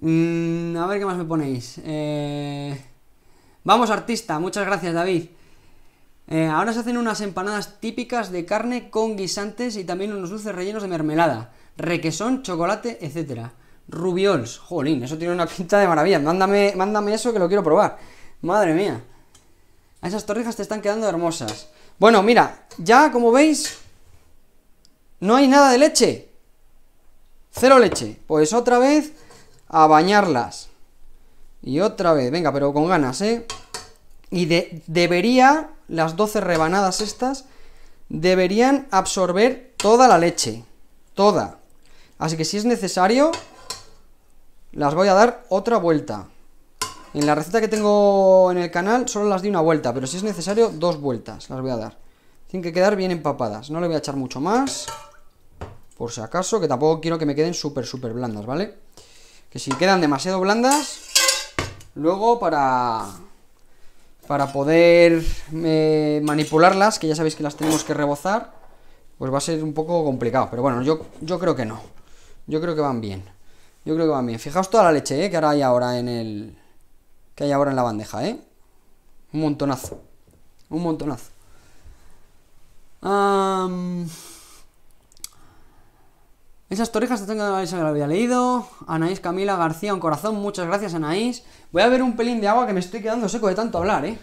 [SPEAKER 1] Mm, a ver qué más me ponéis. Eh, vamos, artista, muchas gracias, David. Eh, ahora se hacen unas empanadas típicas de carne con guisantes y también unos dulces rellenos de mermelada, requesón, chocolate, etc. Rubiols, jolín, eso tiene una pinta de maravilla. Mándame, mándame eso que lo quiero probar. Madre mía. A esas torrijas te están quedando hermosas. Bueno, mira, ya como veis, no hay nada de leche. Cero leche. Pues otra vez a bañarlas. Y otra vez, venga, pero con ganas, ¿eh? Y debería, las 12 rebanadas estas, deberían absorber toda la leche. Toda. Así que si es necesario, las voy a dar otra vuelta. En la receta que tengo en el canal solo las di una vuelta, pero si es necesario, dos vueltas las voy a dar. Tienen que quedar bien empapadas. No le voy a echar mucho más, por si acaso, que tampoco quiero que me queden súper, súper blandas, ¿vale? si quedan demasiado blandas, luego para, para poder eh, manipularlas, que ya sabéis que las tenemos que rebozar, pues va a ser un poco complicado. Pero bueno, yo, yo creo que no. Yo creo que van bien. Yo creo que van bien. Fijaos toda la leche ¿eh? que ahora hay ahora en el... Que hay ahora en la bandeja, ¿eh? Un montonazo. Un montonazo. Um... Esas torrijas te tengo que la había leído. Anaís Camila García, un corazón. Muchas gracias, Anaís. Voy a ver un pelín de agua que me estoy quedando seco de tanto hablar, ¿eh?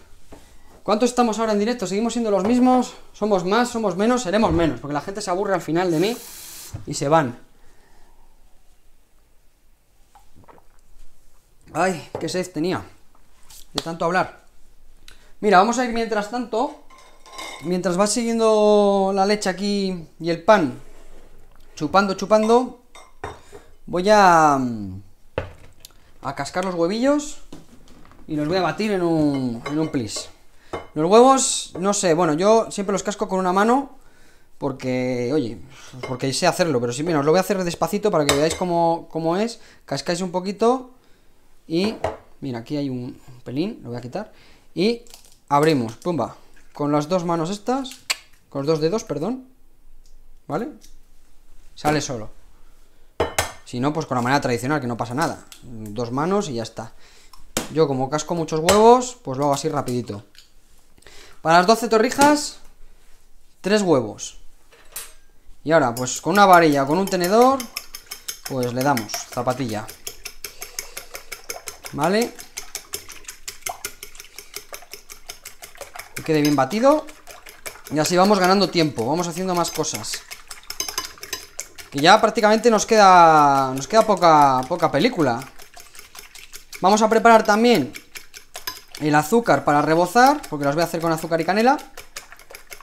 [SPEAKER 1] ¿Cuántos estamos ahora en directo? ¿Seguimos siendo los mismos? ¿Somos más? ¿Somos menos? Seremos menos, porque la gente se aburre al final de mí y se van. Ay, qué sed tenía de tanto hablar. Mira, vamos a ir mientras tanto, mientras vas siguiendo la leche aquí y el pan Chupando, chupando. Voy a... Mm, a cascar los huevillos. Y los voy a batir en un, en un plis. Los huevos, no sé, bueno, yo siempre los casco con una mano. Porque, oye, porque sé hacerlo, pero si menos, os lo voy a hacer despacito para que veáis cómo, cómo es. Cascáis un poquito y, mira, aquí hay un pelín, lo voy a quitar. Y abrimos, pumba, con las dos manos estas, con los dos dedos, perdón, ¿vale? sale solo. Si no, pues con la manera tradicional, que no pasa nada. Dos manos y ya está. Yo como casco muchos huevos, pues lo hago así rapidito. Para las 12 torrijas, tres huevos. Y ahora, pues con una varilla, con un tenedor, pues le damos zapatilla. ¿Vale? Que quede bien batido. Y así vamos ganando tiempo, vamos haciendo más cosas. Que ya prácticamente nos queda nos queda poca, poca película. Vamos a preparar también el azúcar para rebozar, porque las voy a hacer con azúcar y canela.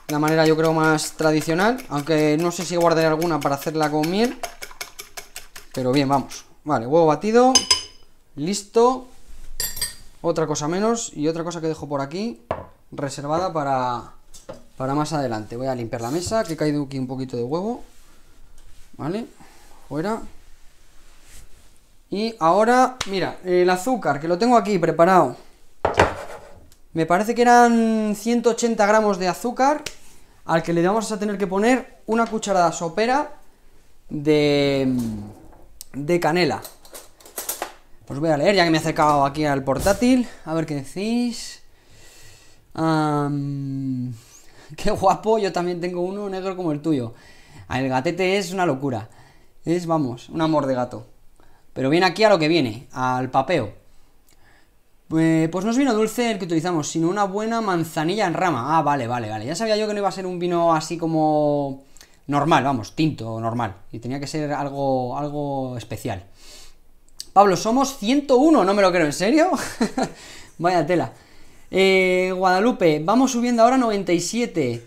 [SPEAKER 1] La manera yo creo más tradicional, aunque no sé si guardaré alguna para hacerla con miel. Pero bien, vamos. Vale, huevo batido. Listo. Otra cosa menos y otra cosa que dejo por aquí reservada para, para más adelante. Voy a limpiar la mesa, que he caído aquí un poquito de huevo. ¿Vale? Fuera. Y ahora, mira, el azúcar, que lo tengo aquí preparado. Me parece que eran 180 gramos de azúcar, al que le vamos a tener que poner una cucharada sopera de, de canela. pues voy a leer, ya que me he acercado aquí al portátil. A ver qué decís. qué guapo, yo también tengo uno negro como el tuyo. El gatete es una locura. Es, vamos, un amor de gato. Pero viene aquí a lo que viene, al papeo. Eh, pues no es vino dulce el que utilizamos, sino una buena manzanilla en rama. Ah, vale, vale, vale. Ya sabía yo que no iba a ser un vino así como normal, vamos, tinto normal. Y tenía que ser algo, algo especial. Pablo, somos 101, no me lo creo, ¿en serio? Vaya tela. Eh, Guadalupe, vamos subiendo ahora 97.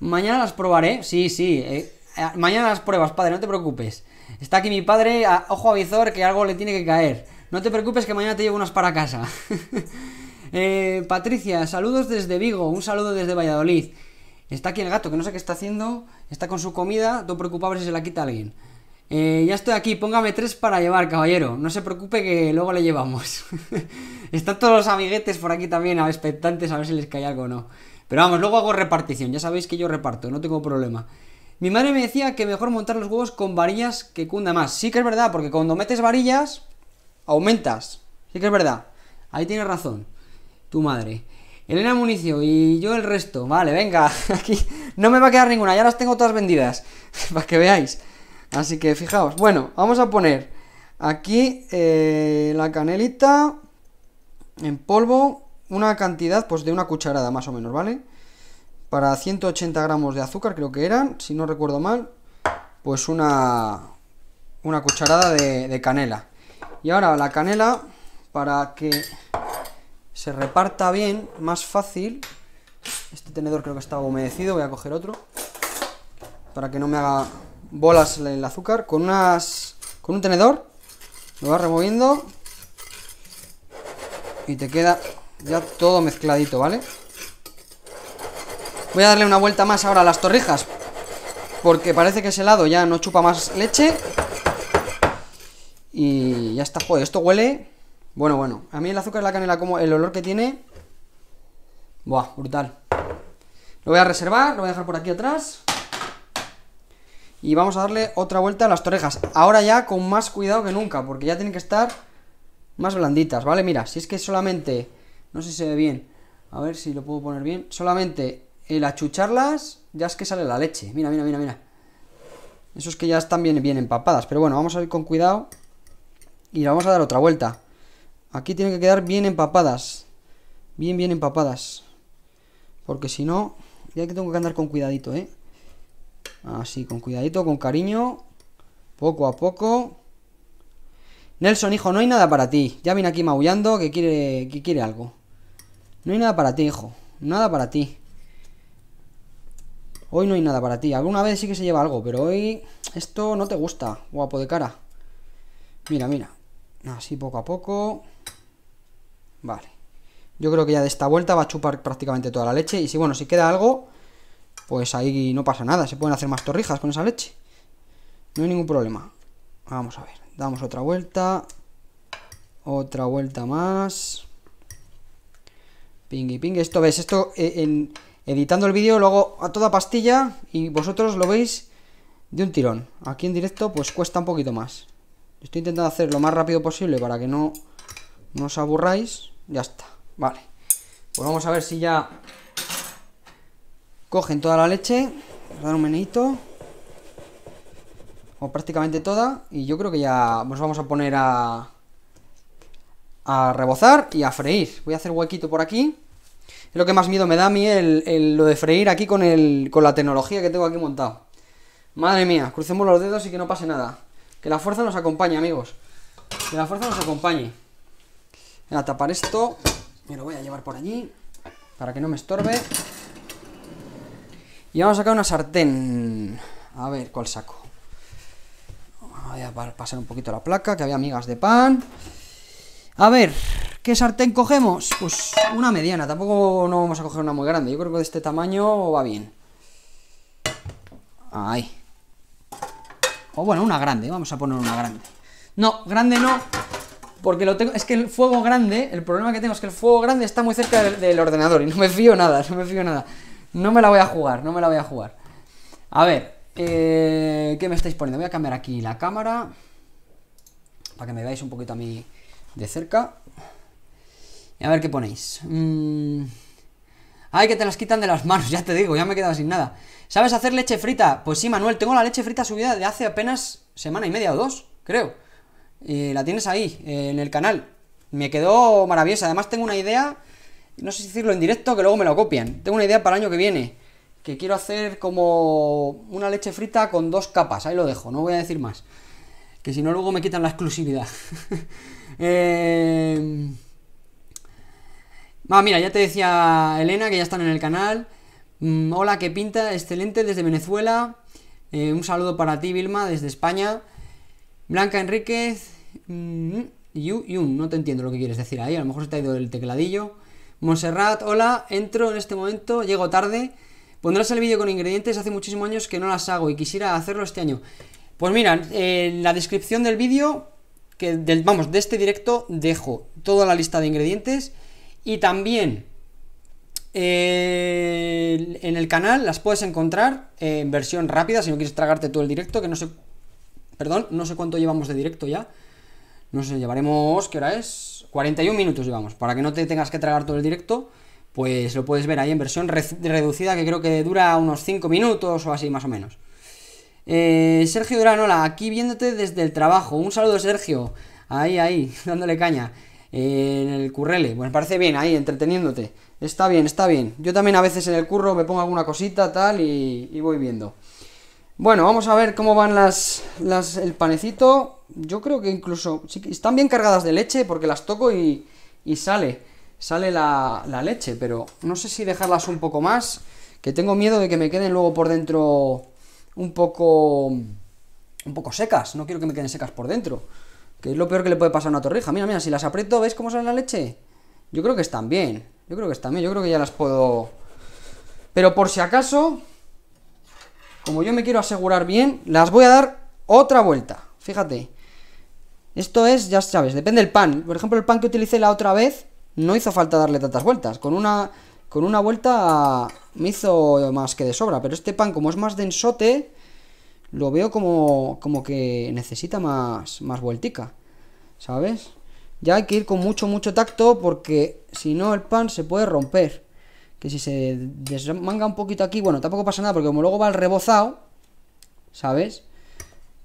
[SPEAKER 1] Mañana las probaré. Sí, sí. Eh, eh, mañana las pruebas, padre, no te preocupes. Está aquí mi padre, ojo avizor que algo le tiene que caer. No te preocupes que mañana te llevo unas para casa. Eh, Patricia, saludos desde Vigo, un saludo desde Valladolid. Está aquí el gato, que no sé qué está haciendo. Está con su comida, no ver si se la quita alguien. Eh, ya estoy aquí, póngame tres para llevar, caballero. No se preocupe que luego le llevamos. Están todos los amiguetes por aquí también, a expectantes, a ver si les cae algo o no. Pero vamos, luego hago repartición. Ya sabéis que yo reparto, no tengo problema. Mi madre me decía que mejor montar los huevos con varillas que cunda más. Sí que es verdad, porque cuando metes varillas, aumentas. Sí que es verdad. Ahí tienes razón. Tu madre. Elena Municio y yo el resto. Vale, venga, aquí no me va a quedar ninguna, ya las tengo todas vendidas, para que veáis. Así que fijaos. Bueno, vamos a poner aquí eh, la canelita en polvo, una cantidad pues de una cucharada más o menos, ¿vale? para 180 gramos de azúcar, creo que eran, si no recuerdo mal, pues una, una cucharada de, canela. Y ahora la canela, para que se reparta bien, más fácil, este tenedor creo que estaba humedecido, voy a coger otro, para que no me haga bolas el azúcar, con unas con un tenedor, lo vas removiendo y te queda ya todo mezcladito, ¿vale? vale Voy a darle una vuelta más ahora a las torrijas Porque parece que ese lado ya no chupa más leche Y ya está, joder, esto huele Bueno, bueno, a mí el azúcar y la canela como el olor que tiene Buah, brutal Lo voy a reservar, lo voy a dejar por aquí atrás Y vamos a darle otra vuelta a las torrijas. Ahora ya con más cuidado que nunca Porque ya tienen que estar más blanditas, ¿vale? Mira, si es que solamente... No sé si se ve bien A ver si lo puedo poner bien Solamente el chucharlas, ya es que sale la leche. Mira, mira, mira, mira. es que ya están bien, empapadas. Pero bueno, vamos a ir con cuidado. Y la vamos a dar otra vuelta. Aquí tienen que quedar bien empapadas. Bien, bien empapadas. Porque si no, ya que tengo que andar con cuidadito, ¿eh? Así, con cuidadito, con cariño. Poco a poco. Nelson, hijo, no hay nada para ti. Ya viene aquí maullando que quiere, que quiere algo. No hay nada para ti, hijo. Nada para ti. Hoy no hay nada para ti. Alguna vez sí que se lleva algo, pero hoy esto no te gusta, guapo de cara. Mira, mira. Así poco a poco. Vale. Yo creo que ya de esta vuelta va a chupar prácticamente toda la leche. Y si, bueno, si queda algo, pues ahí no pasa nada. Se pueden hacer más torrijas con esa leche. No hay ningún problema. Vamos a ver. Damos otra vuelta. Otra vuelta más. y ping, Esto, ¿ves? Esto eh, en editando el vídeo, lo hago a toda pastilla y vosotros lo veis de un tirón. Aquí en directo pues cuesta un poquito más. Estoy intentando hacer lo más rápido posible para que no, no os aburráis. Ya está, vale. Pues vamos a ver si ya cogen toda la leche. dar un meneito. O prácticamente toda. Y yo creo que ya nos vamos a poner a... A rebozar y a freír. Voy a hacer huequito por aquí. Es lo que más miedo me da a mí lo de freír aquí con, con la tecnología que tengo aquí montado. Madre mía, crucemos los dedos y que no pase nada. Que la fuerza nos acompañe, amigos. Que la fuerza nos acompañe. Voy a tapar esto. Me lo voy a llevar por allí. Para que no me estorbe. Y vamos a sacar una sartén. A ver, ¿cuál saco? Voy a pasar un poquito la placa, que había migas de pan. A ver, ¿qué sartén cogemos? Pues una mediana, tampoco no vamos a coger una muy grande. Yo creo que de este tamaño va bien. Ahí. O bueno, una grande, vamos a poner una grande. No, grande no, porque lo tengo... Es que el fuego grande, el problema que tengo es que el fuego grande está muy cerca del, ordenador y no me fío nada, no me fío nada. No me la voy a jugar, no me la voy a jugar. A ver, eh, ¿qué me estáis poniendo? Voy a cambiar aquí la cámara para que me veáis un poquito a mí de cerca. Y a ver qué ponéis. Mm. Ay, que te las quitan de las manos, ya te digo, ya me he quedado sin nada. ¿Sabes hacer leche frita? Pues sí, Manuel, tengo la leche frita subida de hace apenas semana y media o dos, creo. la tienes ahí, eh, en el canal. Me quedó maravillosa. Además tengo una idea, no sé si decirlo en directo, que luego me lo copian. Tengo una idea para el año que viene, que quiero hacer como una leche frita con dos capas. Ahí lo dejo, no voy a decir más. Que si no, luego me quitan la exclusividad. Ah, mira, ya te decía Elena que ya están en el canal. Mm, hola, que pinta, excelente desde Venezuela. Eh, un saludo para ti, Vilma, desde España. Blanca Enríquez. Mm, mm, no te entiendo lo que quieres decir ahí, a lo mejor se te ha ido el tecladillo. Monserrat, hola, entro en este momento, llego tarde. Pondrás el vídeo con ingredientes, hace muchísimos años que no las hago y quisiera hacerlo este año. Pues mira, en la descripción del vídeo vamos, de este directo dejo toda la lista de ingredientes y también eh, en el canal las puedes encontrar en versión rápida, si no quieres tragarte todo el directo, que no sé, perdón, no sé cuánto llevamos de directo ya, no sé, llevaremos, ¿qué hora es? 41 minutos llevamos, para que no te tengas que tragar todo el directo, pues lo puedes ver ahí en versión reducida, que creo que dura unos 5 minutos o así más o menos. Eh, Sergio Durán, hola, aquí viéndote desde el trabajo. Un saludo, Sergio. Ahí, ahí, dándole caña. Eh, en el currele. Bueno, pues parece bien, ahí, entreteniéndote. Está bien, está bien. Yo también a veces en el curro me pongo alguna cosita, tal, y, voy viendo. Bueno, vamos a ver cómo van las, el panecito. Yo creo que incluso... están bien cargadas de leche porque las toco y, sale. Sale la leche, pero no sé si dejarlas un poco más. Que tengo miedo de que me queden luego por dentro un poco, un poco secas, no quiero que me queden secas por dentro, que es lo peor que le puede pasar a una torrija. Mira, mira, si las aprieto, ¿ves cómo sale la leche? Yo creo que están bien, yo creo que están bien, yo creo que ya las puedo... Pero por si acaso, como yo me quiero asegurar bien, las voy a dar otra vuelta, fíjate. Esto es, ya sabes, depende del pan. Por ejemplo, el pan que utilicé la otra vez, no hizo falta darle tantas vueltas. Con una con una vuelta me hizo más que de sobra, pero este pan como es más densote, lo veo como, que necesita más, más vueltica, ¿sabes? Ya hay que ir con mucho, mucho tacto porque si no el pan se puede romper. Que si se desmanga un poquito aquí, bueno, tampoco pasa nada porque como luego va el rebozado, ¿sabes?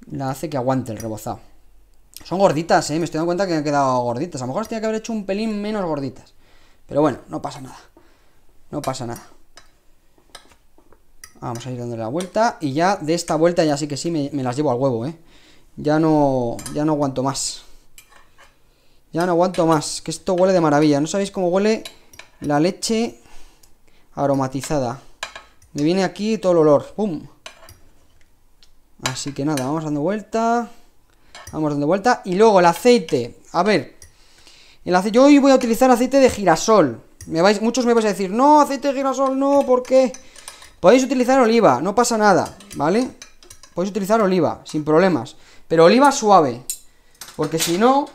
[SPEAKER 1] La hace que aguante el rebozado. Son gorditas, ¿eh? Me estoy dando cuenta que han quedado gorditas. A lo mejor tenía que haber hecho un pelín menos gorditas. Pero bueno, no pasa nada. No pasa nada. Vamos a ir dándole la vuelta. Y ya de esta vuelta ya sí que sí me, las llevo al huevo, ¿eh? Ya no, ya no aguanto más. Ya no aguanto más. Que esto huele de maravilla. ¿No sabéis cómo huele la leche aromatizada? Me viene aquí todo el olor. ¡Pum! Así que nada, vamos dando vuelta. Vamos dando vuelta. Y luego el aceite. A ver. El aceite. Yo hoy voy a utilizar aceite de girasol muchos me vais a decir, no, aceite de girasol, no, ¿por qué? Podéis utilizar oliva, no pasa nada, ¿vale? Podéis utilizar oliva, sin problemas. Pero oliva suave, porque si no,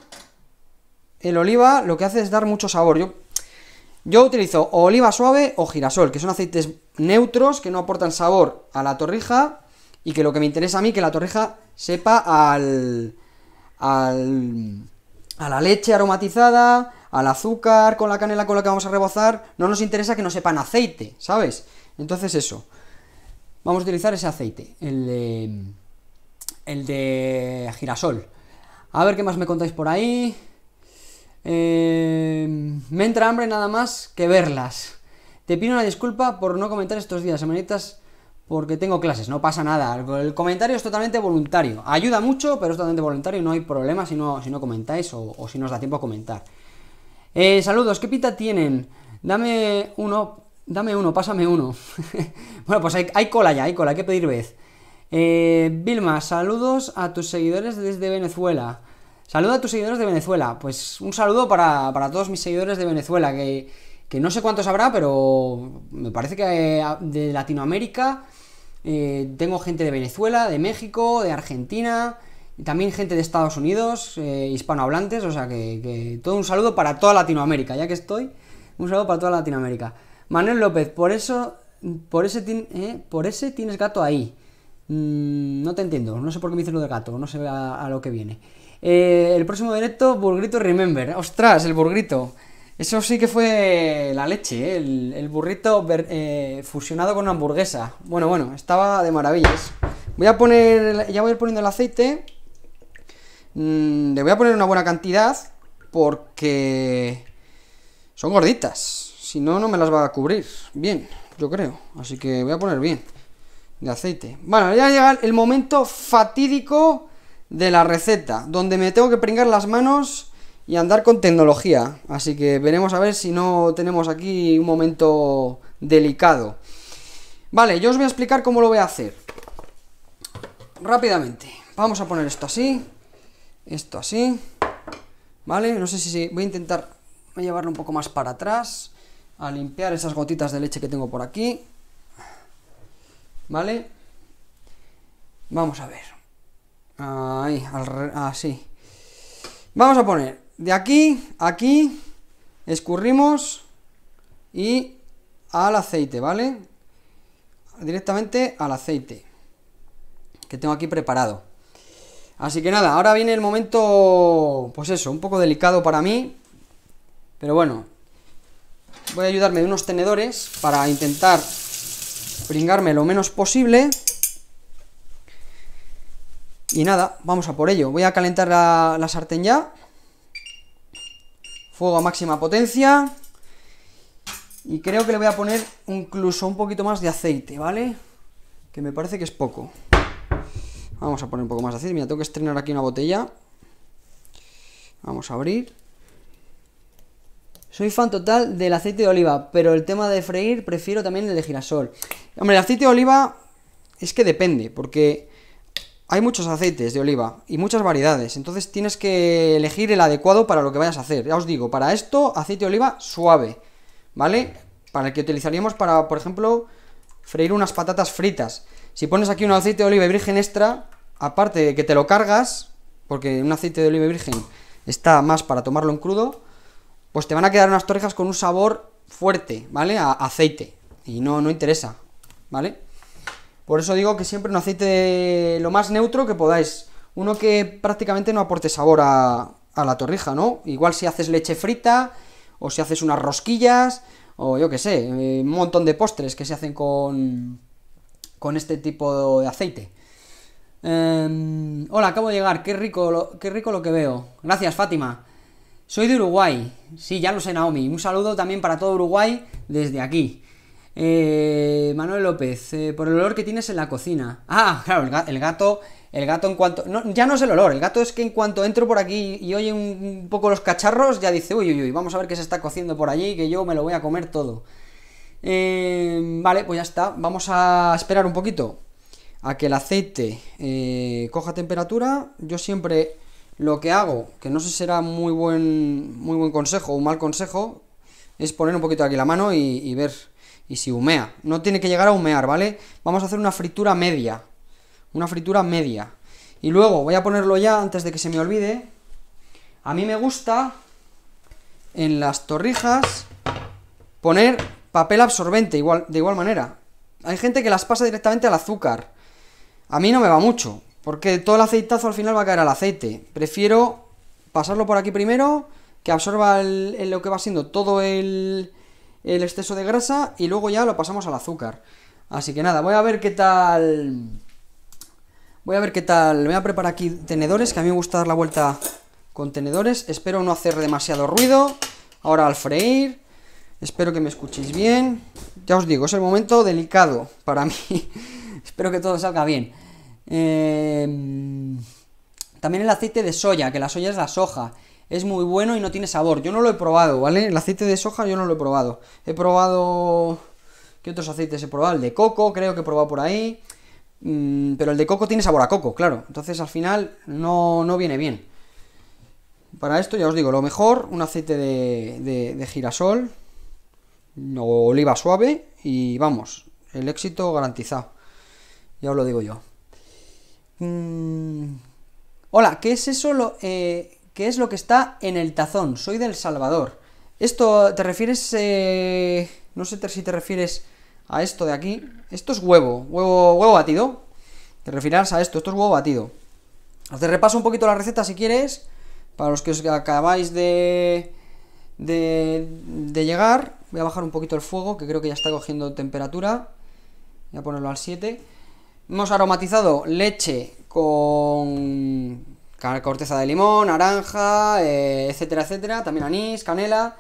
[SPEAKER 1] el oliva lo que hace es dar mucho sabor. Yo, yo utilizo oliva suave o girasol, que son aceites neutros que no aportan sabor a la torrija y que lo que me interesa a mí que la torrija sepa al... al a la leche aromatizada, al azúcar, con la canela con la que vamos a rebozar, no nos interesa que no sepan aceite, ¿sabes? Entonces eso, vamos a utilizar ese aceite, el de, el de girasol. A ver qué más me contáis por ahí. Eh, me entra hambre nada más que verlas. Te pido una disculpa por no comentar estos días, semanitas porque tengo clases, no pasa nada. El comentario es totalmente voluntario. Ayuda mucho, pero es totalmente voluntario no hay problema si no, si no comentáis o, si no os da tiempo a comentar. Eh, saludos, ¿qué pita tienen? Dame uno, dame uno, pásame uno. bueno, pues hay, cola ya, hay cola, hay que pedir vez. Eh, Vilma, saludos a tus seguidores desde Venezuela. Saludo a tus seguidores de Venezuela. Pues un saludo para, todos mis seguidores de Venezuela, que, que no sé cuántos habrá, pero me parece que eh, de Latinoamérica eh, tengo gente de Venezuela, de México, de Argentina, y también gente de Estados Unidos, eh, hispanohablantes, o sea que, todo un saludo para toda Latinoamérica, ya que estoy, un saludo para toda Latinoamérica. Manuel López, por eso, por ese, eh, por ese tienes gato ahí. Mm, no te entiendo, no sé por qué me dices lo de gato, no sé a, a lo que viene. el próximo directo, Burgrito Remember. Ostras, el Burgrito. Eso sí que fue la leche, ¿eh? el, burrito eh, fusionado con una hamburguesa. Bueno, bueno, estaba de maravillas. Voy a poner, ya voy a ir poniendo el aceite. Mm, le voy a poner una buena cantidad porque son gorditas. Si no, no me las va a cubrir bien, yo creo. Así que voy a poner bien de aceite. Bueno, ya llega el momento fatídico de la receta, donde me tengo que pringar las manos y andar con tecnología. Así que veremos a ver si no tenemos aquí un momento delicado. Vale, yo os voy a explicar cómo lo voy a hacer. Rápidamente. Vamos a poner esto así. Esto así. Vale, no sé si voy a intentar llevarlo un poco más para atrás. A limpiar esas gotitas de leche que tengo por aquí. Vale. Vamos a ver. Ahí, así. Ah, Vamos a poner de aquí, aquí, escurrimos y al aceite, ¿vale? Directamente al aceite que tengo aquí preparado. Así que nada, ahora viene el momento, pues eso, un poco delicado para mí, pero bueno, voy a ayudarme de unos tenedores para intentar pringarme lo menos posible. Y nada, vamos a por ello. Voy a calentar la, la sartén ya. Fuego a máxima potencia. Y creo que le voy a poner incluso un poquito más de aceite, ¿vale? Que me parece que es poco. Vamos a poner un poco más de aceite. Mira, tengo que estrenar aquí una botella. Vamos a abrir. Soy fan total del aceite de oliva, pero el tema de freír prefiero también el de girasol. Hombre, el aceite de oliva es que depende, porque hay muchos aceites de oliva y muchas variedades, entonces tienes que elegir el adecuado para lo que vayas a hacer. Ya os digo, para esto aceite de oliva suave, ¿vale? Para el que utilizaríamos para, por ejemplo, freír unas patatas fritas. Si pones aquí un aceite de oliva virgen extra, aparte de que te lo cargas, porque un aceite de oliva virgen está más para tomarlo en crudo, pues te van a quedar unas torrijas con un sabor fuerte, ¿vale? A aceite. Y no, no interesa, ¿vale? Por eso digo que siempre un aceite lo más neutro que podáis. Uno que prácticamente no aporte sabor a, la torrija, ¿no? Igual si haces leche frita, o si haces unas rosquillas, o yo qué sé, eh, un montón de postres que se hacen con, este tipo de aceite. Em, hola, acabo de llegar, qué rico, qué rico lo que veo. Gracias, Fátima. Soy de Uruguay, sí, ya lo sé, Naomi. Un saludo también para todo Uruguay desde aquí. Eh, Manuel López, eh, por el olor que tienes en la cocina. Ah, claro, el, gato, el gato en cuanto... ya no es el olor, el gato es que en cuanto entro por aquí y oye un poco los cacharros, ya dice, uy, uy, uy, vamos a ver qué se está cociendo por allí, que yo me lo voy a comer todo. Eh, vale, pues ya está, vamos a esperar un poquito a que el aceite eh, coja temperatura. Yo siempre lo que hago, que no sé si será muy buen, muy buen consejo o un mal consejo, es poner un poquito aquí la mano y ver y si humea. No tiene que llegar a humear, ¿vale? Vamos a hacer una fritura media. Una fritura media. Y luego voy a ponerlo ya antes de que se me olvide. A mí me gusta en las torrijas poner papel absorbente igual, de igual manera. Hay gente que las pasa directamente al azúcar. A mí no me va mucho, porque todo el aceitazo al final va a caer al aceite. Prefiero pasarlo por aquí primero, que absorba lo que va siendo todo el, el exceso de grasa y luego ya lo pasamos al azúcar. Así que nada, voy a ver qué tal... Voy a ver qué tal... Voy a preparar aquí tenedores, que a mí me gusta dar la vuelta con tenedores. Espero no hacer demasiado ruido. Ahora al freír. Espero que me escuchéis bien. Ya os digo, es el momento delicado para mí. Espero que todo salga bien. Em, también el aceite de soya, que la soya es la soja es muy bueno y no tiene sabor. Yo no lo he probado, ¿vale? El aceite de soja yo no lo he probado. He probado... ¿Qué otros aceites he probado? El de coco, creo que he probado por ahí. Mm, pero el de coco tiene sabor a coco, claro. Entonces al final no, no viene bien. Para esto ya os digo, lo mejor, un aceite de, girasol o oliva suave y vamos, el éxito garantizado. Ya os lo digo yo. Mm. hola, ¿qué es eso? Eh, ¿Qué es lo que está en el tazón? Soy del Salvador. Esto te refieres... Eh, no sé si te refieres a esto de aquí. Esto es huevo, huevo, huevo batido. Te refieres a esto, esto es huevo batido. Te repaso un poquito la receta si quieres. Para los que os acabáis de, de, de llegar. Voy a bajar un poquito el fuego, que creo que ya está cogiendo temperatura. Voy a ponerlo al 7. Hemos aromatizado leche con corteza de limón, naranja, eh, etcétera, etcétera, también anís, canela.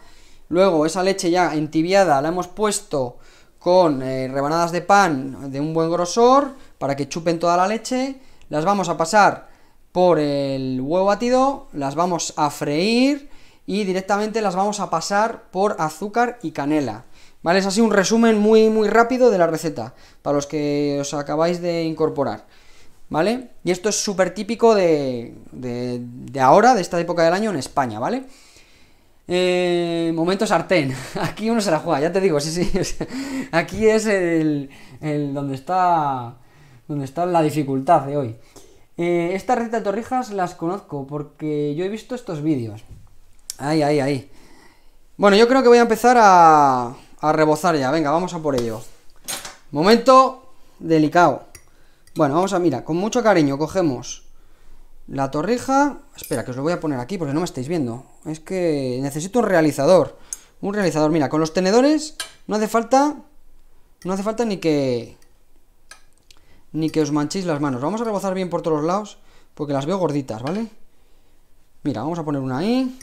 [SPEAKER 1] Luego esa leche ya entibiada la hemos puesto con eh, rebanadas de pan de un buen grosor para que chupen toda la leche. Las vamos a pasar por el huevo batido, las vamos a freír y directamente las vamos a pasar por azúcar y canela. ¿Vale? Es así un resumen muy muy rápido de la receta para los que os acabáis de incorporar. ¿vale? Y esto es súper típico de, ahora, de esta época del año en España, ¿vale? Eh, momento sartén. Aquí uno se la juega, ya te digo, sí, sí. Aquí es el, donde está donde está la dificultad de hoy. Eh, estas recetas de torrijas las conozco porque yo he visto estos vídeos. Ahí, ahí, ahí. Bueno, yo creo que voy a empezar a, a rebozar ya. Venga, vamos a por ello. Momento delicado. Bueno, vamos a, mira, con mucho cariño cogemos la torrija. Espera, que os lo voy a poner aquí porque no me estáis viendo. Es que necesito un realizador. Un realizador, mira, con los tenedores no hace falta... No hace falta ni que... Ni que os manchéis las manos. Vamos a rebozar bien por todos los lados porque las veo gorditas, ¿vale? Mira, vamos a poner una ahí.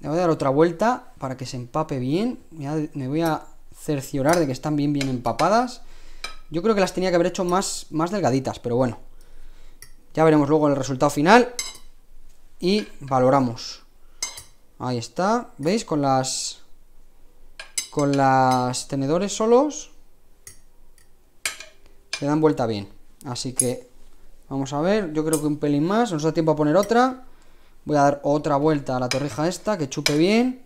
[SPEAKER 1] Le voy a dar otra vuelta para que se empape bien. Me voy a cerciorar de que están bien, bien empapadas. Yo creo que las tenía que haber hecho más, más delgaditas, pero bueno. Ya veremos luego el resultado final y valoramos. Ahí está, ¿veis? Con las con las tenedores solos se dan vuelta bien. Así que vamos a ver, yo creo que un pelín más, nos da tiempo a poner otra. Voy a dar otra vuelta a la torrija esta, que chupe bien.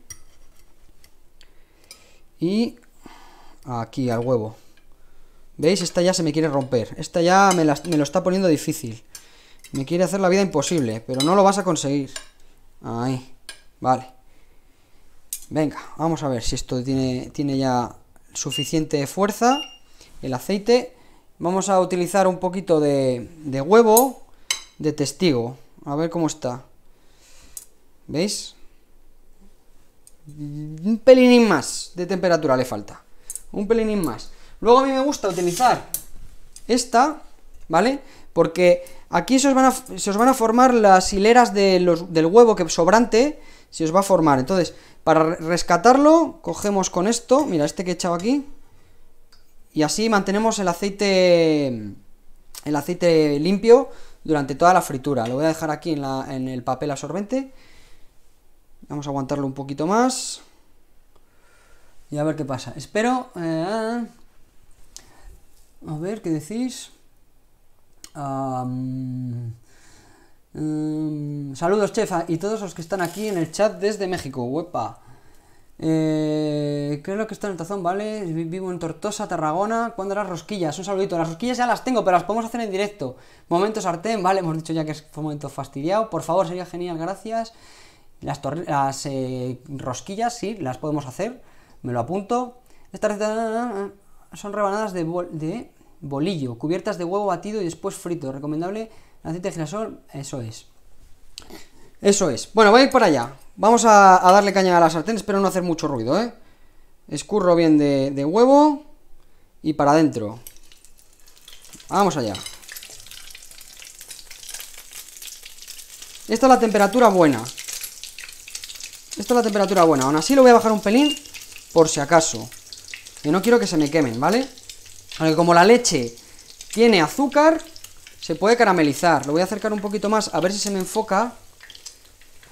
[SPEAKER 1] Y aquí al huevo. ¿Veis? Esta ya se me quiere romper. Esta ya me, lo está poniendo difícil. Me quiere hacer la vida imposible, pero no lo vas a conseguir. Ahí. Vale. Venga, vamos a ver si esto tiene, tiene ya suficiente fuerza. El aceite. Vamos a utilizar un poquito de, de huevo de testigo. A ver cómo está. ¿Veis? Un pelín más de temperatura le falta. Un pelín más. Luego a mí me gusta utilizar esta, ¿vale? Porque aquí se os van a, se os van a formar las hileras del huevo que sobrante se os va a formar. Entonces, para rescatarlo, cogemos con esto, mira, este que he echado aquí, y así mantenemos el aceite, el aceite limpio durante toda la fritura. Lo voy a dejar aquí en, el papel absorbente. Vamos a aguantarlo un poquito más. Y a ver qué pasa. Espero... Eh, a ver, ¿qué decís? Em, saludos, chefa, y todos los que están aquí en el chat desde México, huepa. Eh, creo que está en el tazón, ¿vale? Vivo en Tortosa, Tarragona. ¿Cuándo las rosquillas? Un saludito. Las rosquillas ya las tengo, pero las podemos hacer en directo. Momento sartén, ¿vale? Hemos dicho ya que es un momento fastidiado. Por favor, sería genial, gracias. Las, las eh, rosquillas, sí, las podemos hacer. Me lo apunto. Esta receta son rebanadas de, de bolillo, cubiertas de huevo batido y después frito. Recomendable aceite de girasol, eso es. Eso es. Bueno, voy a ir para allá. Vamos a, darle caña a la sartén, espero no hacer mucho ruido, ¿eh? Escurro bien de, de huevo y para adentro. Vamos allá. Esta es la temperatura buena. Esta es la temperatura buena. Aún así lo voy a bajar un pelín por si acaso. Que no quiero que se me quemen, ¿vale? Aunque como la leche tiene azúcar, se puede caramelizar. Lo voy a acercar un poquito más, a ver si se me enfoca.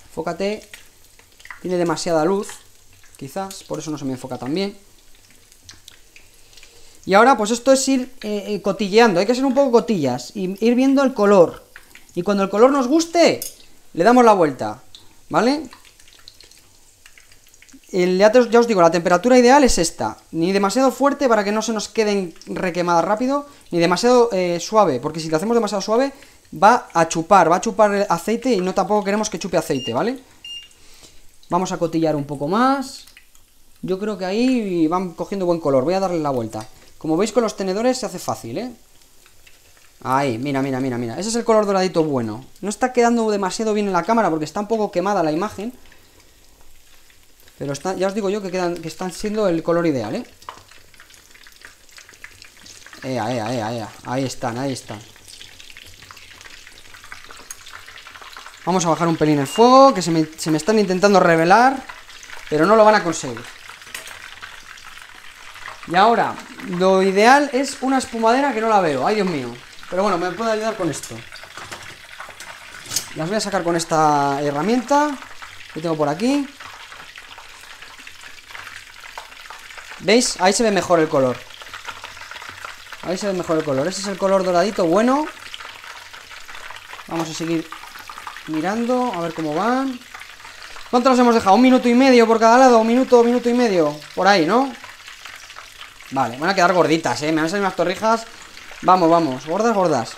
[SPEAKER 1] Enfócate. Tiene demasiada luz, quizás, por eso no se me enfoca tan bien. Y ahora, pues esto es ir eh, eh, cotilleando, hay que ser un poco cotillas, y ir viendo el color. Y cuando el color nos guste, le damos la vuelta, ¿vale? El, ya, os digo, la temperatura ideal es esta. Ni demasiado fuerte para que no se nos queden requemadas rápido, ni demasiado eh, suave, porque si lo hacemos demasiado suave va a chupar, va a chupar el aceite y no tampoco queremos que chupe aceite, ¿vale? Vamos a cotillar un poco más. Yo creo que ahí van cogiendo buen color. Voy a darle la vuelta. Como veis con los tenedores se hace fácil, ¿eh? Ahí, mira, mira, mira, mira. Ese es el color doradito bueno. No está quedando demasiado bien en la cámara porque está un poco quemada la imagen, pero ya os digo yo que, quedan, están siendo el color ideal, ¿eh? Ea, ea, ea, ea. Ahí están, ahí están. Vamos a bajar un pelín el fuego, que se me, se me están intentando revelar, pero no lo van a conseguir. Y ahora, lo ideal es una espumadera que no la veo, ay Dios mío. Pero bueno, me puede ayudar con esto. Las voy a sacar con esta herramienta que tengo por aquí. ¿Veis? Ahí se ve mejor el color Ahí se ve mejor el color Ese es el color doradito bueno Vamos a seguir mirando A ver cómo van ¿Cuánto nos hemos dejado? Un minuto y medio por cada lado Un minuto, minuto y medio Por ahí, ¿no? Vale, van a quedar gorditas, ¿eh? Me van a salir unas torrijas Vamos, vamos Gordas, gordas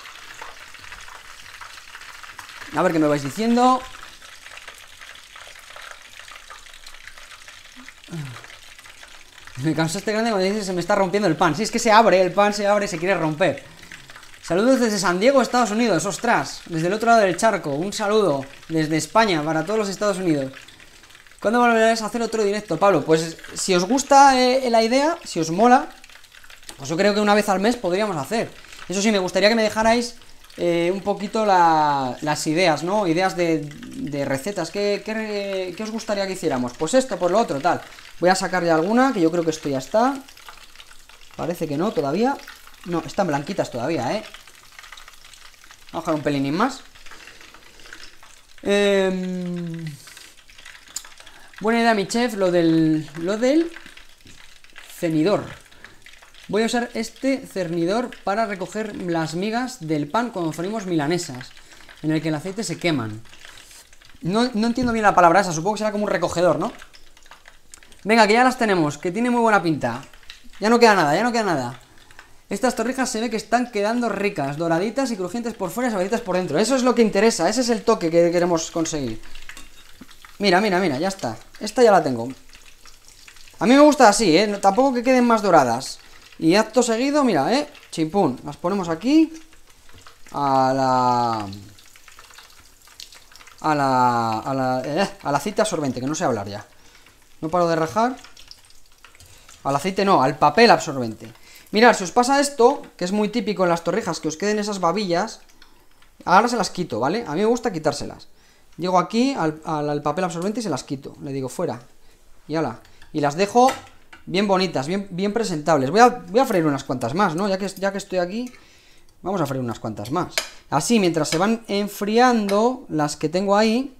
[SPEAKER 1] A ver qué me vais diciendo Me este grande cuando dices se me está rompiendo el pan. Si es que se abre, el pan se abre y se quiere romper. Saludos desde San Diego, Estados Unidos, ostras. Desde el otro lado del charco, un saludo desde España para todos los Estados Unidos. ¿Cuándo volveréis a hacer otro directo, Pablo? Pues si os gusta eh, la idea, si os mola, pues yo creo que una vez al mes podríamos hacer. Eso sí, me gustaría que me dejarais eh, un poquito las ideas, ¿no? Ideas de, recetas. ¿Qué, os gustaría que hiciéramos? Pues esto, por lo otro, tal. Voy a sacar ya alguna, que yo creo que esto ya está. Parece que no, todavía. No, están blanquitas todavía, ¿eh? Vamos a dejar un pelín más. Em, buena idea, mi chef, lo del... Lo del... Cenidor. Voy a usar este cernidor para recoger las migas del pan cuando freímos milanesas, en el que el aceite se queman. No, entiendo bien la palabra esa, supongo que será como un recogedor, ¿no? Venga, que ya las tenemos, que tiene muy buena pinta. Ya no queda nada, ya no queda nada. Estas torrijas se ve que están quedando ricas, doraditas y crujientes por fuera y sabaditas por dentro. Eso es lo que interesa, ese es el toque que queremos conseguir. Mira, mira, mira, ya está. Esta ya la tengo. A mí me gusta así, ¿eh? Tampoco que queden más doradas. Y acto seguido, mira, eh, chimpún, las ponemos aquí a la... A la, a la, eh, a la cita absorbente, que no sé hablar ya. No paro de rajar. Al aceite no, al papel absorbente. Mirad, si os pasa esto, que es muy típico en las torrijas, que os queden esas babillas, ahora se las quito, ¿vale? A mí me gusta quitárselas. Llego aquí al, al papel absorbente y se las quito. Le digo, fuera. Y ala. Y las dejo bien bonitas, bien, bien presentables. Voy a, freír unas cuantas más, ¿no? Ya que, ya que estoy aquí, vamos a freír unas cuantas más. Así, mientras se van enfriando las que tengo ahí,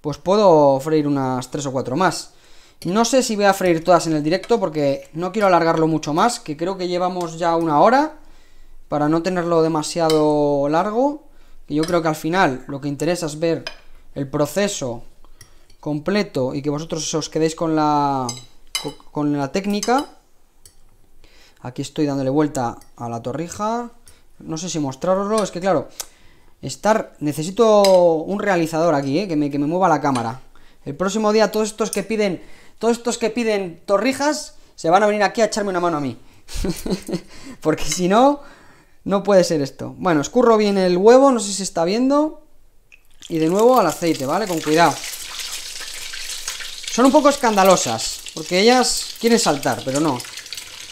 [SPEAKER 1] pues puedo freír unas tres o cuatro más. No sé si voy a freír todas en el directo porque no quiero alargarlo mucho más, que creo que llevamos ya una hora para no tenerlo demasiado largo. Que yo creo que al final lo que interesa es ver el proceso completo y que vosotros os quedéis con la con la técnica. Aquí estoy dándole vuelta a la torrija. No sé si mostraroslo, es que claro, estar... Necesito un realizador aquí, eh, que, me, que me mueva la cámara. El próximo día todos estos que piden, todos estos que piden torrijas, se van a venir aquí a echarme una mano a mí. Porque si no, no puede ser esto. Bueno, escurro bien el huevo, no sé si está viendo. Y de nuevo al aceite, ¿vale? Con cuidado. Son un poco escandalosas. Porque ellas quieren saltar, pero no.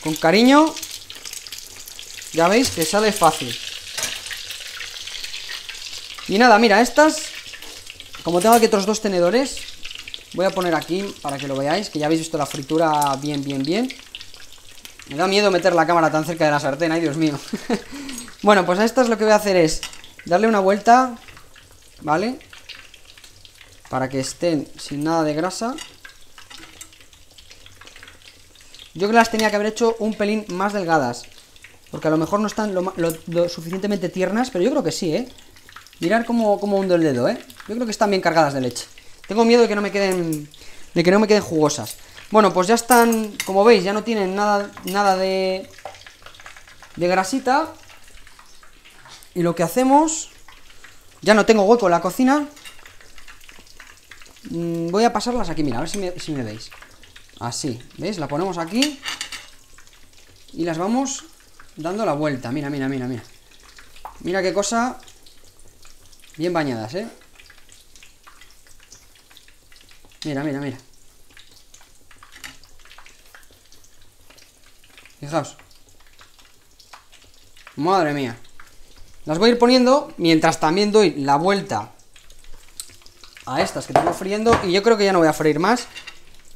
[SPEAKER 1] Con cariño, ya veis que sale fácil. Y nada, mira, estas, como tengo aquí otros dos tenedores, voy a poner aquí para que lo veáis, que ya habéis visto la fritura bien, bien, bien. Me da miedo meter la cámara tan cerca de la sartén, ay Dios mío. bueno, pues a estas lo que voy a hacer es darle una vuelta, ¿vale? Para que estén sin nada de grasa. Yo creo que las tenía que haber hecho un pelín más delgadas. Porque a lo mejor no están lo, suficientemente tiernas, pero yo creo que sí, ¿eh? Mirar cómo, cómo, hundo el dedo, ¿eh? Yo creo que están bien cargadas de leche. Tengo miedo de que no me queden. De que no me queden jugosas. Bueno, pues ya están. Como veis, ya no tienen nada, nada de. De grasita. Y lo que hacemos. Ya no tengo hueco en la cocina. Mm, voy a pasarlas aquí, mira, a ver si me veis. Así, ¿veis? La ponemos aquí y las vamos dando la vuelta. Mira, mira, mira, mira. Mira qué cosa bien bañadas, ¿eh? Mira, mira, mira. Fijaos. Madre mía. Las voy a ir poniendo mientras también doy la vuelta a estas que tengo friendo. Y yo creo que ya no voy a freír más.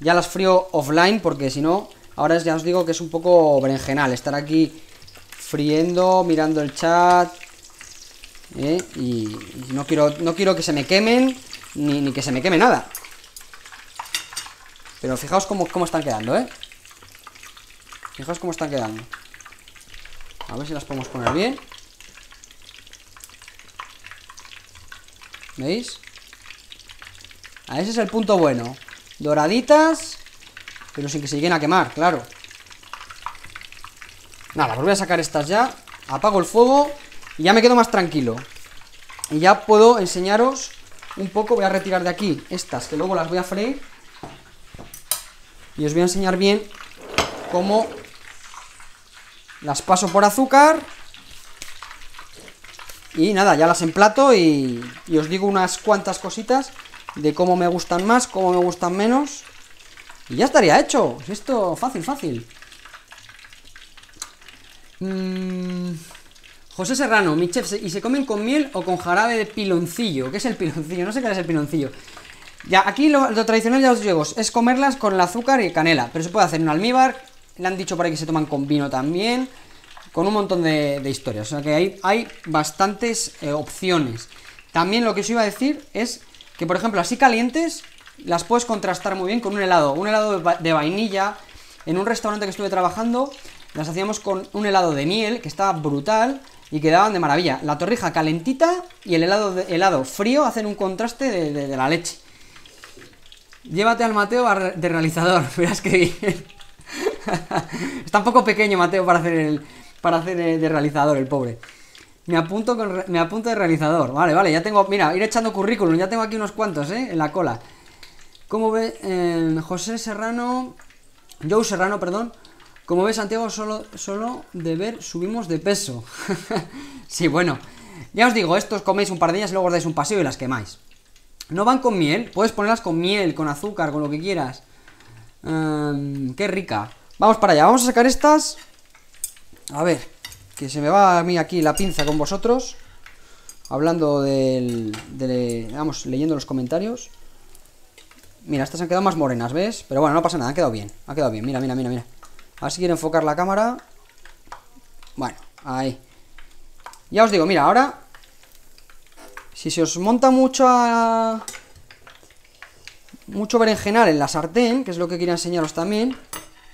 [SPEAKER 1] Ya las frío offline porque si no, ahora ya os digo que es un poco berenjenal estar aquí friendo, mirando el chat. ¿eh? Y no quiero, no quiero que se me quemen, ni, que se me queme nada. Pero fijaos cómo, cómo están quedando, ¿eh? Fijaos cómo están quedando. A ver si las podemos poner bien. ¿Veis? A ese es el punto bueno doraditas Pero sin que se lleguen a quemar, claro Nada, pues voy a sacar estas ya Apago el fuego Y ya me quedo más tranquilo Y ya puedo enseñaros un poco Voy a retirar de aquí estas que luego las voy a freír Y os voy a enseñar bien Cómo Las paso por azúcar y nada, ya las emplato y, y os digo unas cuantas cositas de cómo me gustan más, cómo me gustan menos. Y ya estaría hecho. Esto fácil, fácil. Mm, José Serrano, mi chef, ¿y se comen con miel o con jarabe de piloncillo? ¿Qué es el piloncillo? No sé qué es el piloncillo. Ya, aquí lo, tradicional, ya los griegos es comerlas con el azúcar y canela. Pero se puede hacer en almíbar. Le han dicho por ahí que se toman con vino también. Con un montón de, historias. O sea que hay, hay bastantes eh, opciones. También lo que os iba a decir es que por ejemplo así calientes las puedes contrastar muy bien con un helado. Un helado de vainilla. En un restaurante que estuve trabajando las hacíamos con un helado de miel que estaba brutal y quedaban de maravilla. La torrija calentita y el helado, helado frío hacen un contraste de, la leche. Llévate al Mateo de realizador, verás que bien. Está un poco pequeño Mateo para hacer, el, para hacer de realizador, el pobre. Me apunto, me apunto de realizador. Vale, vale, ya tengo. Mira, ir echando currículum. Ya tengo aquí unos cuantos, ¿eh? En la cola. Como ve eh, José Serrano. Joe Serrano, perdón. Como ve Santiago, solo, solo de ver subimos de peso. sí, bueno. Ya os digo, estos coméis un par de y luego os dais un paseo y las quemáis. No van con miel, puedes ponerlas con miel, con azúcar, con lo que quieras. Em, qué rica. Vamos para allá, vamos a sacar estas. A ver, que se me va a mí aquí la pinza con vosotros, hablando del, vamos, leyendo los comentarios. Mira, estas han quedado más morenas, ¿ves? Pero bueno, no pasa nada, han quedado bien, ha quedado bien, mira, mira, mira, mira. A ver si quiero enfocar la cámara. Bueno, ahí. Ya os digo, mira, ahora... Si se os monta mucho Mucho berenjenal en la sartén, que es lo que quería enseñaros también,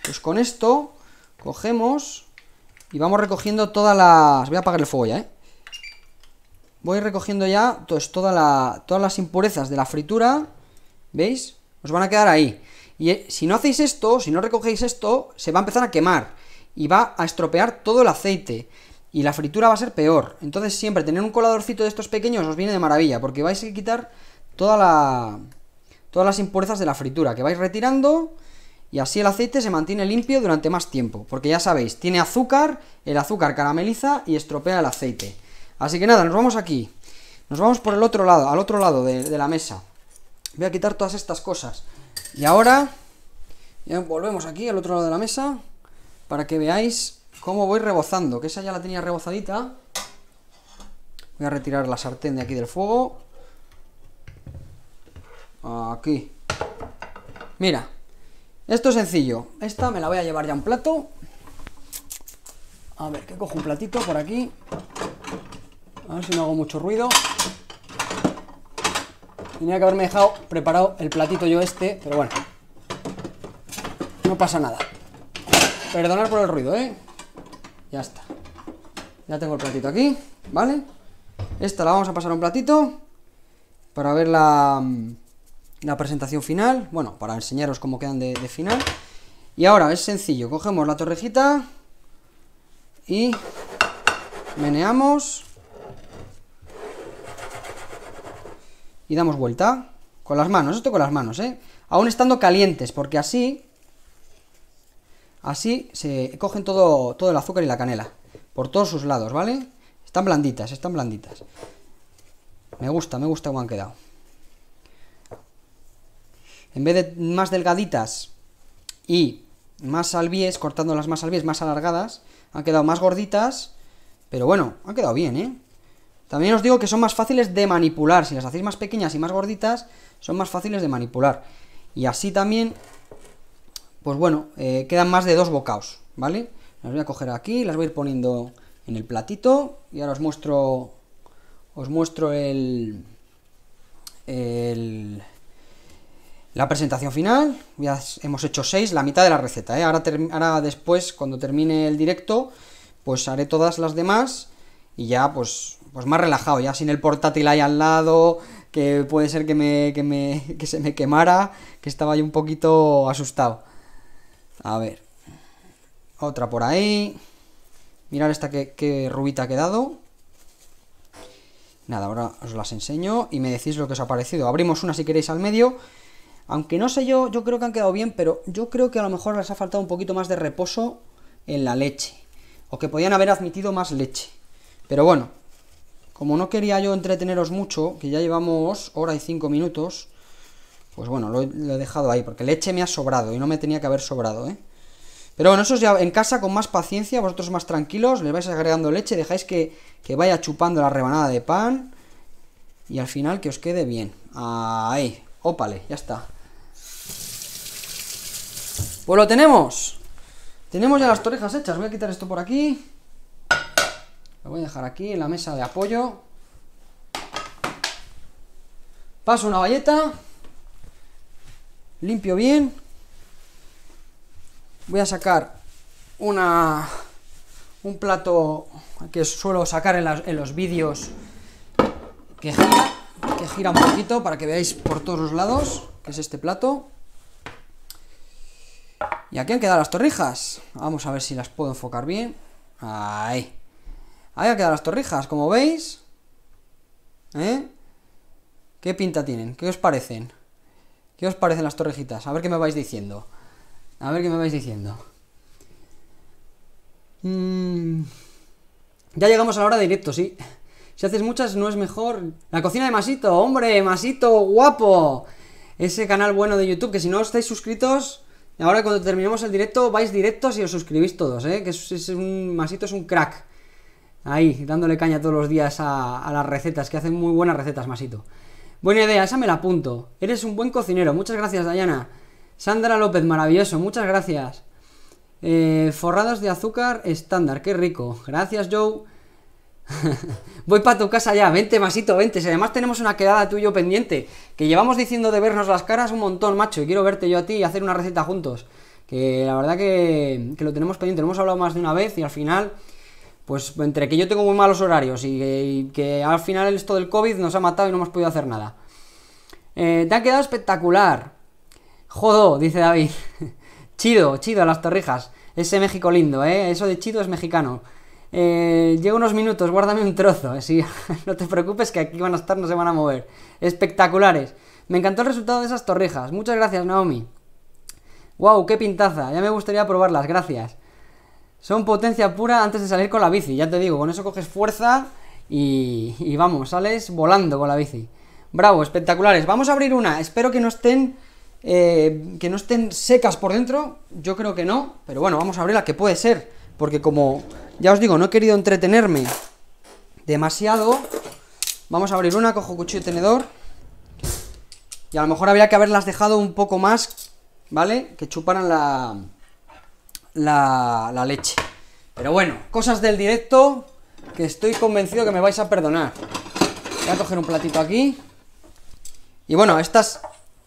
[SPEAKER 1] pues con esto cogemos y vamos recogiendo todas las... Voy a apagar el fuego ya, ¿eh? Voy recogiendo ya pues, toda todas las impurezas de la fritura. ¿Veis? Os van a quedar ahí. Y eh, si no hacéis esto, si no recogéis esto, se va a empezar a quemar. Y va a estropear todo el aceite. Y la fritura va a ser peor. Entonces siempre tener un coladorcito de estos pequeños os viene de maravilla. Porque vais a quitar toda la... todas las impurezas de la fritura. Que vais retirando y así el aceite se mantiene limpio durante más tiempo, porque ya sabéis, tiene azúcar, el azúcar carameliza y estropea el aceite. Así que nada, nos vamos aquí, nos vamos por el otro lado, al otro lado de, la mesa. Voy a quitar todas estas cosas. Y ahora, ya volvemos aquí al otro lado de la mesa, para que veáis cómo voy rebozando, que esa ya la tenía rebozadita. Voy a retirar la sartén de aquí del fuego. Aquí. Mira, esto es sencillo. Esta me la voy a llevar ya a un plato. A ver, que cojo un platito por aquí. A ver si no hago mucho ruido. Tenía que haberme dejado preparado el platito yo este, pero bueno. No pasa nada. Perdonar por el ruido, ¿eh? Ya está. Ya tengo el platito aquí, ¿vale? Esta la vamos a pasar a un platito para verla... Mm, la presentación final, bueno, para enseñaros cómo quedan de, final. Y ahora es sencillo, cogemos la torrejita y meneamos y damos vuelta con las manos, esto con las manos, ¿eh? Aún estando calientes, porque así, así se cogen todo, todo el azúcar y la canela, por todos sus lados, ¿vale? Están blanditas, están blanditas. Me gusta, me gusta cómo han quedado en vez de más delgaditas y más albies, cortando las más albies, más alargadas, han quedado más gorditas, pero bueno, han quedado bien, ¿eh? También os digo que son más fáciles de manipular, si las hacéis más pequeñas y más gorditas, son más fáciles de manipular. Y así también, pues bueno, eh, quedan más de dos bocaos, ¿vale? Las voy a coger aquí, las voy a ir poniendo en el platito, y ahora os muestro, os muestro el, el, la presentación final, ya hemos hecho 6, la mitad de la receta. ¿eh? Ahora, después, cuando termine el directo, pues haré todas las demás y ya pues, pues más relajado, ya sin el portátil ahí al lado, que puede ser que, me, que, me, se me quemara, que estaba yo un poquito asustado. A ver, otra por ahí. Mirad esta que, que rubita ha quedado. Nada, ahora os las enseño y me decís lo que os ha parecido. Abrimos una si queréis al medio aunque no sé yo, yo creo que han quedado bien, pero yo creo que a lo mejor les ha faltado un poquito más de reposo en la leche. O que podían haber admitido más leche. Pero bueno, como no quería yo entreteneros mucho, que ya llevamos hora y cinco minutos, pues bueno, lo he, dejado ahí, porque leche me ha sobrado y no me tenía que haber sobrado, ¿eh? Pero bueno, eso ya en casa con más paciencia, vosotros más tranquilos, le vais agregando leche, dejáis que, que, vaya chupando la rebanada de pan y al final que os quede bien. Ahí, ópale, ya está. Pues lo tenemos. Tenemos ya las orejas hechas. Voy a quitar esto por aquí. Lo voy a dejar aquí en la mesa de apoyo. Paso una valleta. Limpio bien. Voy a sacar una un plato que suelo sacar en, en los vídeos que gira, que gira un poquito para que veáis por todos los lados, que es este plato. Y aquí han quedado las torrijas. Vamos a ver si las puedo enfocar bien. Ahí. Ahí han quedado las torrijas, como veis. ¿Eh? ¿Qué pinta tienen? ¿Qué os parecen? ¿Qué os parecen las torrijitas? A ver qué me vais diciendo. A ver qué me vais diciendo. Mm. Ya llegamos a la hora de directo, sí. Si haces muchas, no es mejor. La cocina de Masito, hombre, Masito, guapo. Ese canal bueno de YouTube, que si no estáis suscritos, Ahora cuando terminemos el directo vais directos y os suscribís todos, ¿eh? que es, un masito, es un crack. Ahí, dándole caña todos los días a, las recetas, que hacen muy buenas recetas, masito. Buena idea, esa me la apunto. Eres un buen cocinero, muchas gracias, Dayana. Sandra López, maravilloso, muchas gracias. Eh, forrados de azúcar estándar, qué rico. Gracias, Joe. Voy para tu casa ya, vente, masito, vente. Si además tenemos una quedada tuyo pendiente, que llevamos diciendo de vernos las caras un montón, macho, y quiero verte yo a ti y hacer una receta juntos. Que la verdad que, lo tenemos pendiente, lo hemos hablado más de una vez y al final, pues entre que yo tengo muy malos horarios y que, al final esto del COVID nos ha matado y no hemos podido hacer nada. Eh, te ha quedado espectacular. Jodo, dice David. chido, chido las torrijas. Ese México lindo, ¿eh? Eso de chido es mexicano. Eh, unos minutos, guárdame un trozo. Eh, no te preocupes que aquí van a estar, no se van a mover. Espectaculares. Me encantó el resultado de esas torrejas. Muchas gracias, Naomi. Wow, qué pintaza. Ya me gustaría probarlas, gracias. Son potencia pura antes de salir con la bici, ya te digo, con eso coges fuerza y, y vamos, sales volando con la bici. Bravo, espectaculares. Vamos a abrir una. Espero que no estén. Eh, que no estén secas por dentro. Yo creo que no. Pero bueno, vamos a abrir la que puede ser. Porque como, ya os digo, no he querido entretenerme demasiado. Vamos a abrir una, cojo cuchillo y tenedor. Y a lo mejor habría que haberlas dejado un poco más, ¿vale? Que chuparan la, la, la leche. Pero bueno, cosas del directo que estoy convencido que me vais a perdonar. Voy a coger un platito aquí. Y bueno, estas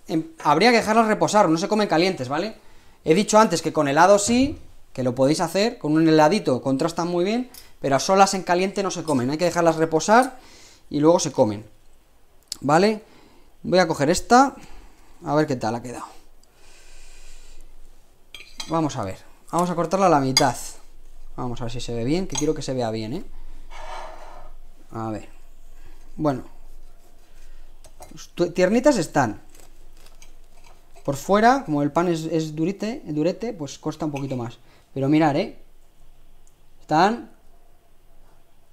[SPEAKER 1] em, habría que dejarlas reposar, no se comen calientes, ¿vale? He dicho antes que con helado sí, que lo podéis hacer con un heladito, contrastan muy bien, pero a solas en caliente no se comen, hay que dejarlas reposar y luego se comen. ¿Vale? Voy a coger esta, a ver qué tal ha quedado. Vamos a ver, vamos a cortarla a la mitad. Vamos a ver si se ve bien, que quiero que se vea bien, ¿eh? A ver. Bueno. Tiernitas están. Por fuera, como el pan es, durete, durete, pues cuesta un poquito más. Pero mirar, ¿eh? Están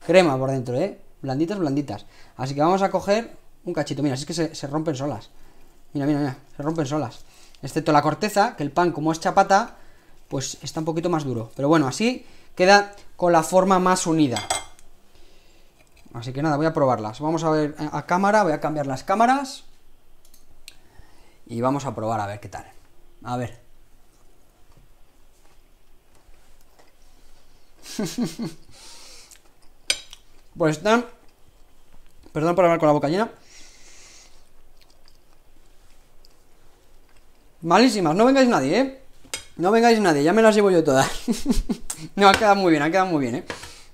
[SPEAKER 1] crema por dentro, ¿eh? Blanditas, blanditas. Así que vamos a coger un cachito. Mira, es que se, se rompen solas. Mira, mira, mira, se rompen solas. Excepto la corteza, que el pan, como es chapata, pues está un poquito más duro. Pero bueno, así queda con la forma más unida. Así que nada, voy a probarlas. Vamos a ver eh, a cámara, voy a cambiar las cámaras. Y vamos a probar a ver qué tal. A ver. pues están... Perdón por hablar con la boca llena. Malísimas, no vengáis nadie, ¿eh? No vengáis nadie, ya me las llevo yo todas. no, han quedado muy bien, han quedado muy bien, ¿eh?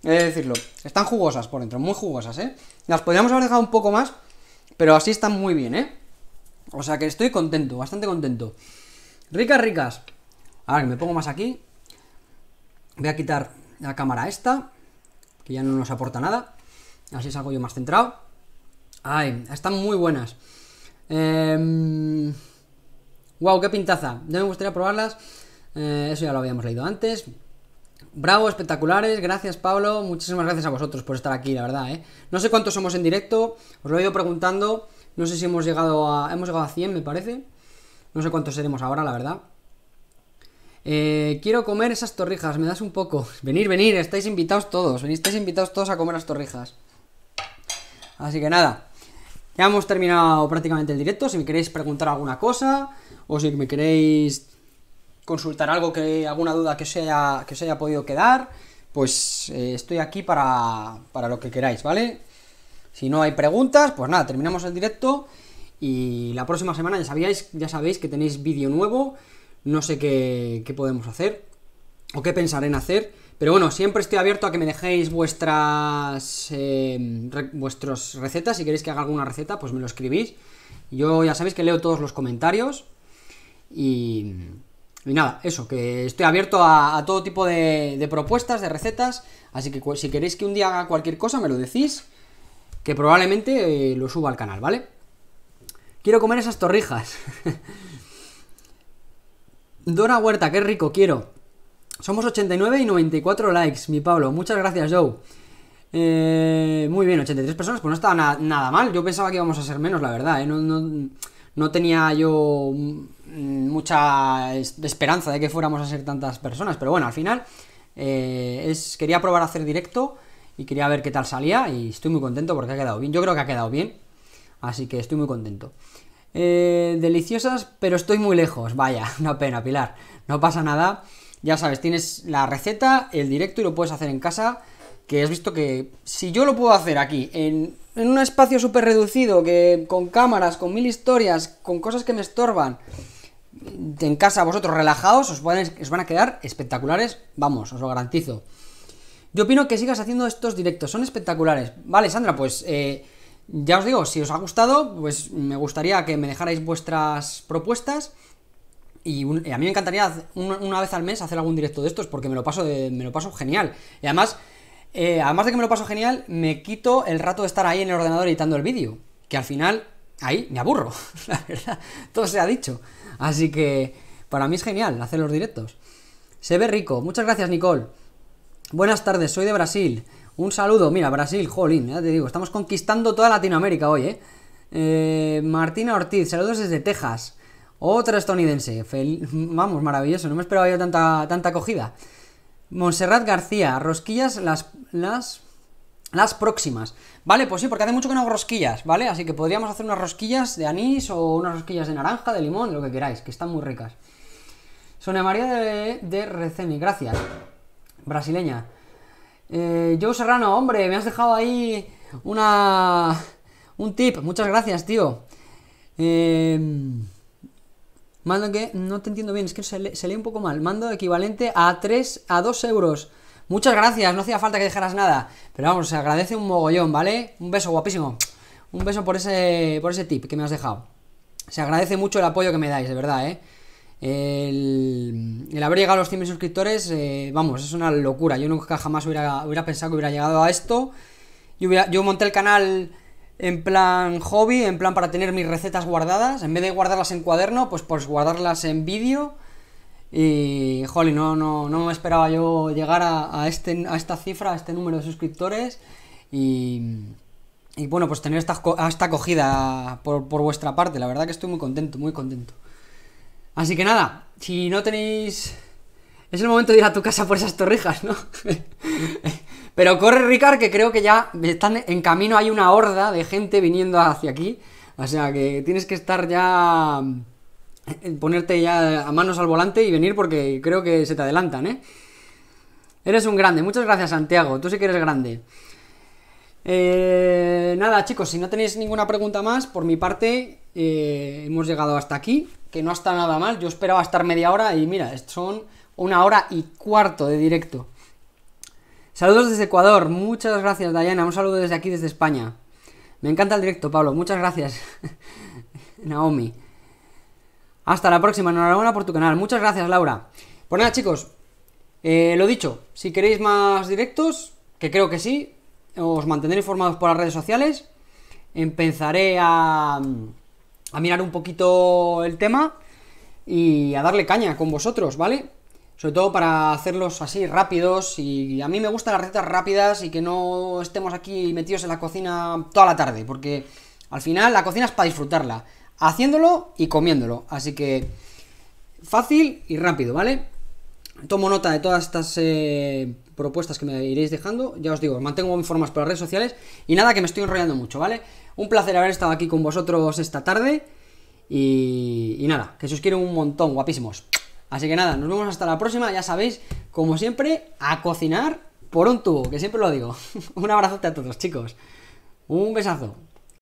[SPEAKER 1] He decirlo. Están jugosas por dentro, muy jugosas, ¿eh? Las podríamos haber dejado un poco más, pero así están muy bien, ¿eh? O sea que estoy contento, bastante contento. Ricas, ricas. A ver, me pongo más aquí. Voy a quitar la cámara esta, que ya no nos aporta nada. Así algo yo más centrado. Ay, están muy buenas. Eh, em, wow, qué pintaza. Ya me gustaría probarlas. Eh, eso ya lo habíamos leído antes. Bravo, espectaculares. Gracias, Pablo. Muchísimas gracias a vosotros por estar aquí, la verdad. Eh. No sé cuántos somos en directo. Os lo he ido preguntando. No sé si hemos llegado a... Hemos llegado a 100, me parece. No sé cuántos seremos ahora, la verdad. Eh, quiero comer esas torrijas, me das un poco. Venir, venir, estáis invitados todos. Venid, estáis invitados todos a comer las torrijas. Así que nada. Ya hemos terminado prácticamente el directo. Si me queréis preguntar alguna cosa, o si me queréis consultar algo que. alguna duda que os haya, que os haya podido quedar, pues eh, estoy aquí para, para lo que queráis, ¿vale? Si no hay preguntas, pues nada, terminamos el directo. Y la próxima semana ya sabíais, ya sabéis que tenéis vídeo nuevo no sé qué, podemos hacer o qué pensaré en hacer. Pero bueno, siempre estoy abierto a que me dejéis vuestras em, recetas. Si queréis que haga alguna receta, pues me lo escribís. Yo ya sabéis que leo todos los comentarios. Y, y nada, eso, que estoy abierto a, todo tipo de, propuestas, de recetas. Así que si queréis que un día haga cualquier cosa, me lo decís. Que probablemente eh, lo suba al canal, ¿vale? Quiero comer esas torrijas. Dona Huerta, qué rico, quiero. Somos 89 y 94 likes, mi Pablo. Muchas gracias, Joe. Eh, muy bien, 83 personas, pues no estaba nada mal. Yo pensaba que íbamos a ser menos, la verdad. ¿eh? No, tenía yo mucha esperanza de que fuéramos a ser tantas personas. Pero bueno, al final eh, quería probar a hacer directo y quería ver qué tal salía. Y estoy muy contento porque ha quedado bien. Yo creo que ha quedado bien. Así que estoy muy contento. Eh, deliciosas, pero estoy muy lejos. Vaya, una pena, Pilar. No pasa nada. Ya sabes, tienes la receta, el directo y lo puedes hacer en casa. Que has visto que si yo lo puedo hacer aquí, en, un espacio súper reducido, que con cámaras, con mil historias, con cosas que me estorban, en casa vosotros relajados, os van, a quedar espectaculares. Vamos, os lo garantizo. Yo opino que sigas haciendo estos directos, son espectaculares. Vale, Sandra, pues eh, ya os digo, si os ha gustado, pues me gustaría que me dejarais vuestras propuestas. Y, a mí me encantaría una vez al mes hacer algún directo de estos porque me lo paso, me lo paso genial. Y además, eh, además de que me lo paso genial, me quito el rato de estar ahí en el ordenador editando el vídeo. Que al final, ahí me aburro, la verdad. Todo se ha dicho. Así que para mí es genial hacer los directos. Se ve rico. Muchas gracias, Nicole. Buenas tardes, soy de Brasil. Un saludo, mira, Brasil, jolín, ya te digo, estamos conquistando toda Latinoamérica hoy, ¿eh? eh Martina Ortiz, saludos desde Texas. Otra estadounidense, vamos, maravilloso, no me esperaba yo tanta, tanta acogida. Monserrat García, rosquillas las, las, las próximas. Vale, pues sí, porque hace mucho que no hago rosquillas, ¿vale? Así que podríamos hacer unas rosquillas de anís o unas rosquillas de naranja, de limón, lo que queráis, que están muy ricas. Sonia María de, de gracias. Brasileña. Eh, Joe Serrano, hombre, me has dejado ahí una... un tip. Muchas gracias, tío. Eh, mando que... No te entiendo bien, es que se, lee un poco mal. Mando equivalente a 3 a 2 euros. Muchas gracias, no hacía falta que dejaras nada. Pero vamos, se agradece un mogollón, ¿vale? Un beso guapísimo. Un beso por ese, por ese tip que me has dejado. Se agradece mucho el apoyo que me dais, de verdad, ¿eh? El, haber llegado a los 100.000 suscriptores, eh, vamos, es una locura. Yo nunca jamás hubiera, hubiera pensado que hubiera llegado a esto. Yo, yo, monté el canal en plan hobby, en plan para tener mis recetas guardadas. En vez de guardarlas en cuaderno, pues, pues guardarlas en vídeo. Y, joly, no, no, no me esperaba yo llegar a, este, a esta cifra, a este número de suscriptores. Y, y bueno, pues tener esta, esta acogida por vuestra parte. La verdad que estoy muy contento, muy contento. Así que nada, si no tenéis... Es el momento de ir a tu casa por esas torrijas, ¿no? Pero corre, Ricard, que creo que ya están en camino, hay una horda de gente viniendo hacia aquí. O sea que tienes que estar ya... Eh, ponerte ya a manos al volante y venir porque creo que se te adelantan, ¿eh? Eres un grande. Muchas gracias, Santiago. Tú sí que eres grande. Eh, nada, chicos, si no tenéis ninguna pregunta más, por mi parte, eh, hemos llegado hasta aquí, que no está nada mal. Yo esperaba estar media hora y mira, son una hora y cuarto de directo. Saludos desde Ecuador, muchas gracias Dayana, un saludo desde aquí, desde España. Me encanta el directo, Pablo, muchas gracias. Naomi. Hasta la próxima, enhorabuena por tu canal, muchas gracias Laura. Pues nada chicos, eh, lo dicho, si queréis más directos, que creo que sí, os mantendré informados por las redes sociales. Empezaré a, mirar un poquito el tema y a darle caña con vosotros, ¿vale? Sobre todo para hacerlos así rápidos y a mí me gustan las recetas rápidas y que no estemos aquí metidos en la cocina toda la tarde, porque al final la cocina es para disfrutarla, haciéndolo y comiéndolo, así que fácil y rápido, ¿vale? Tomo nota de todas estas eh, propuestas que me iréis dejando. Ya os digo, mantengo informas por las redes sociales. Y nada, que me estoy enrollando mucho, ¿vale? Un placer haber estado aquí con vosotros esta tarde. Y, nada, que se os quiero un montón, guapísimos. Así que nada, nos vemos hasta la próxima. Ya sabéis, como siempre, a cocinar por un tubo, que siempre lo digo. un abrazote a todos, chicos. Un besazo.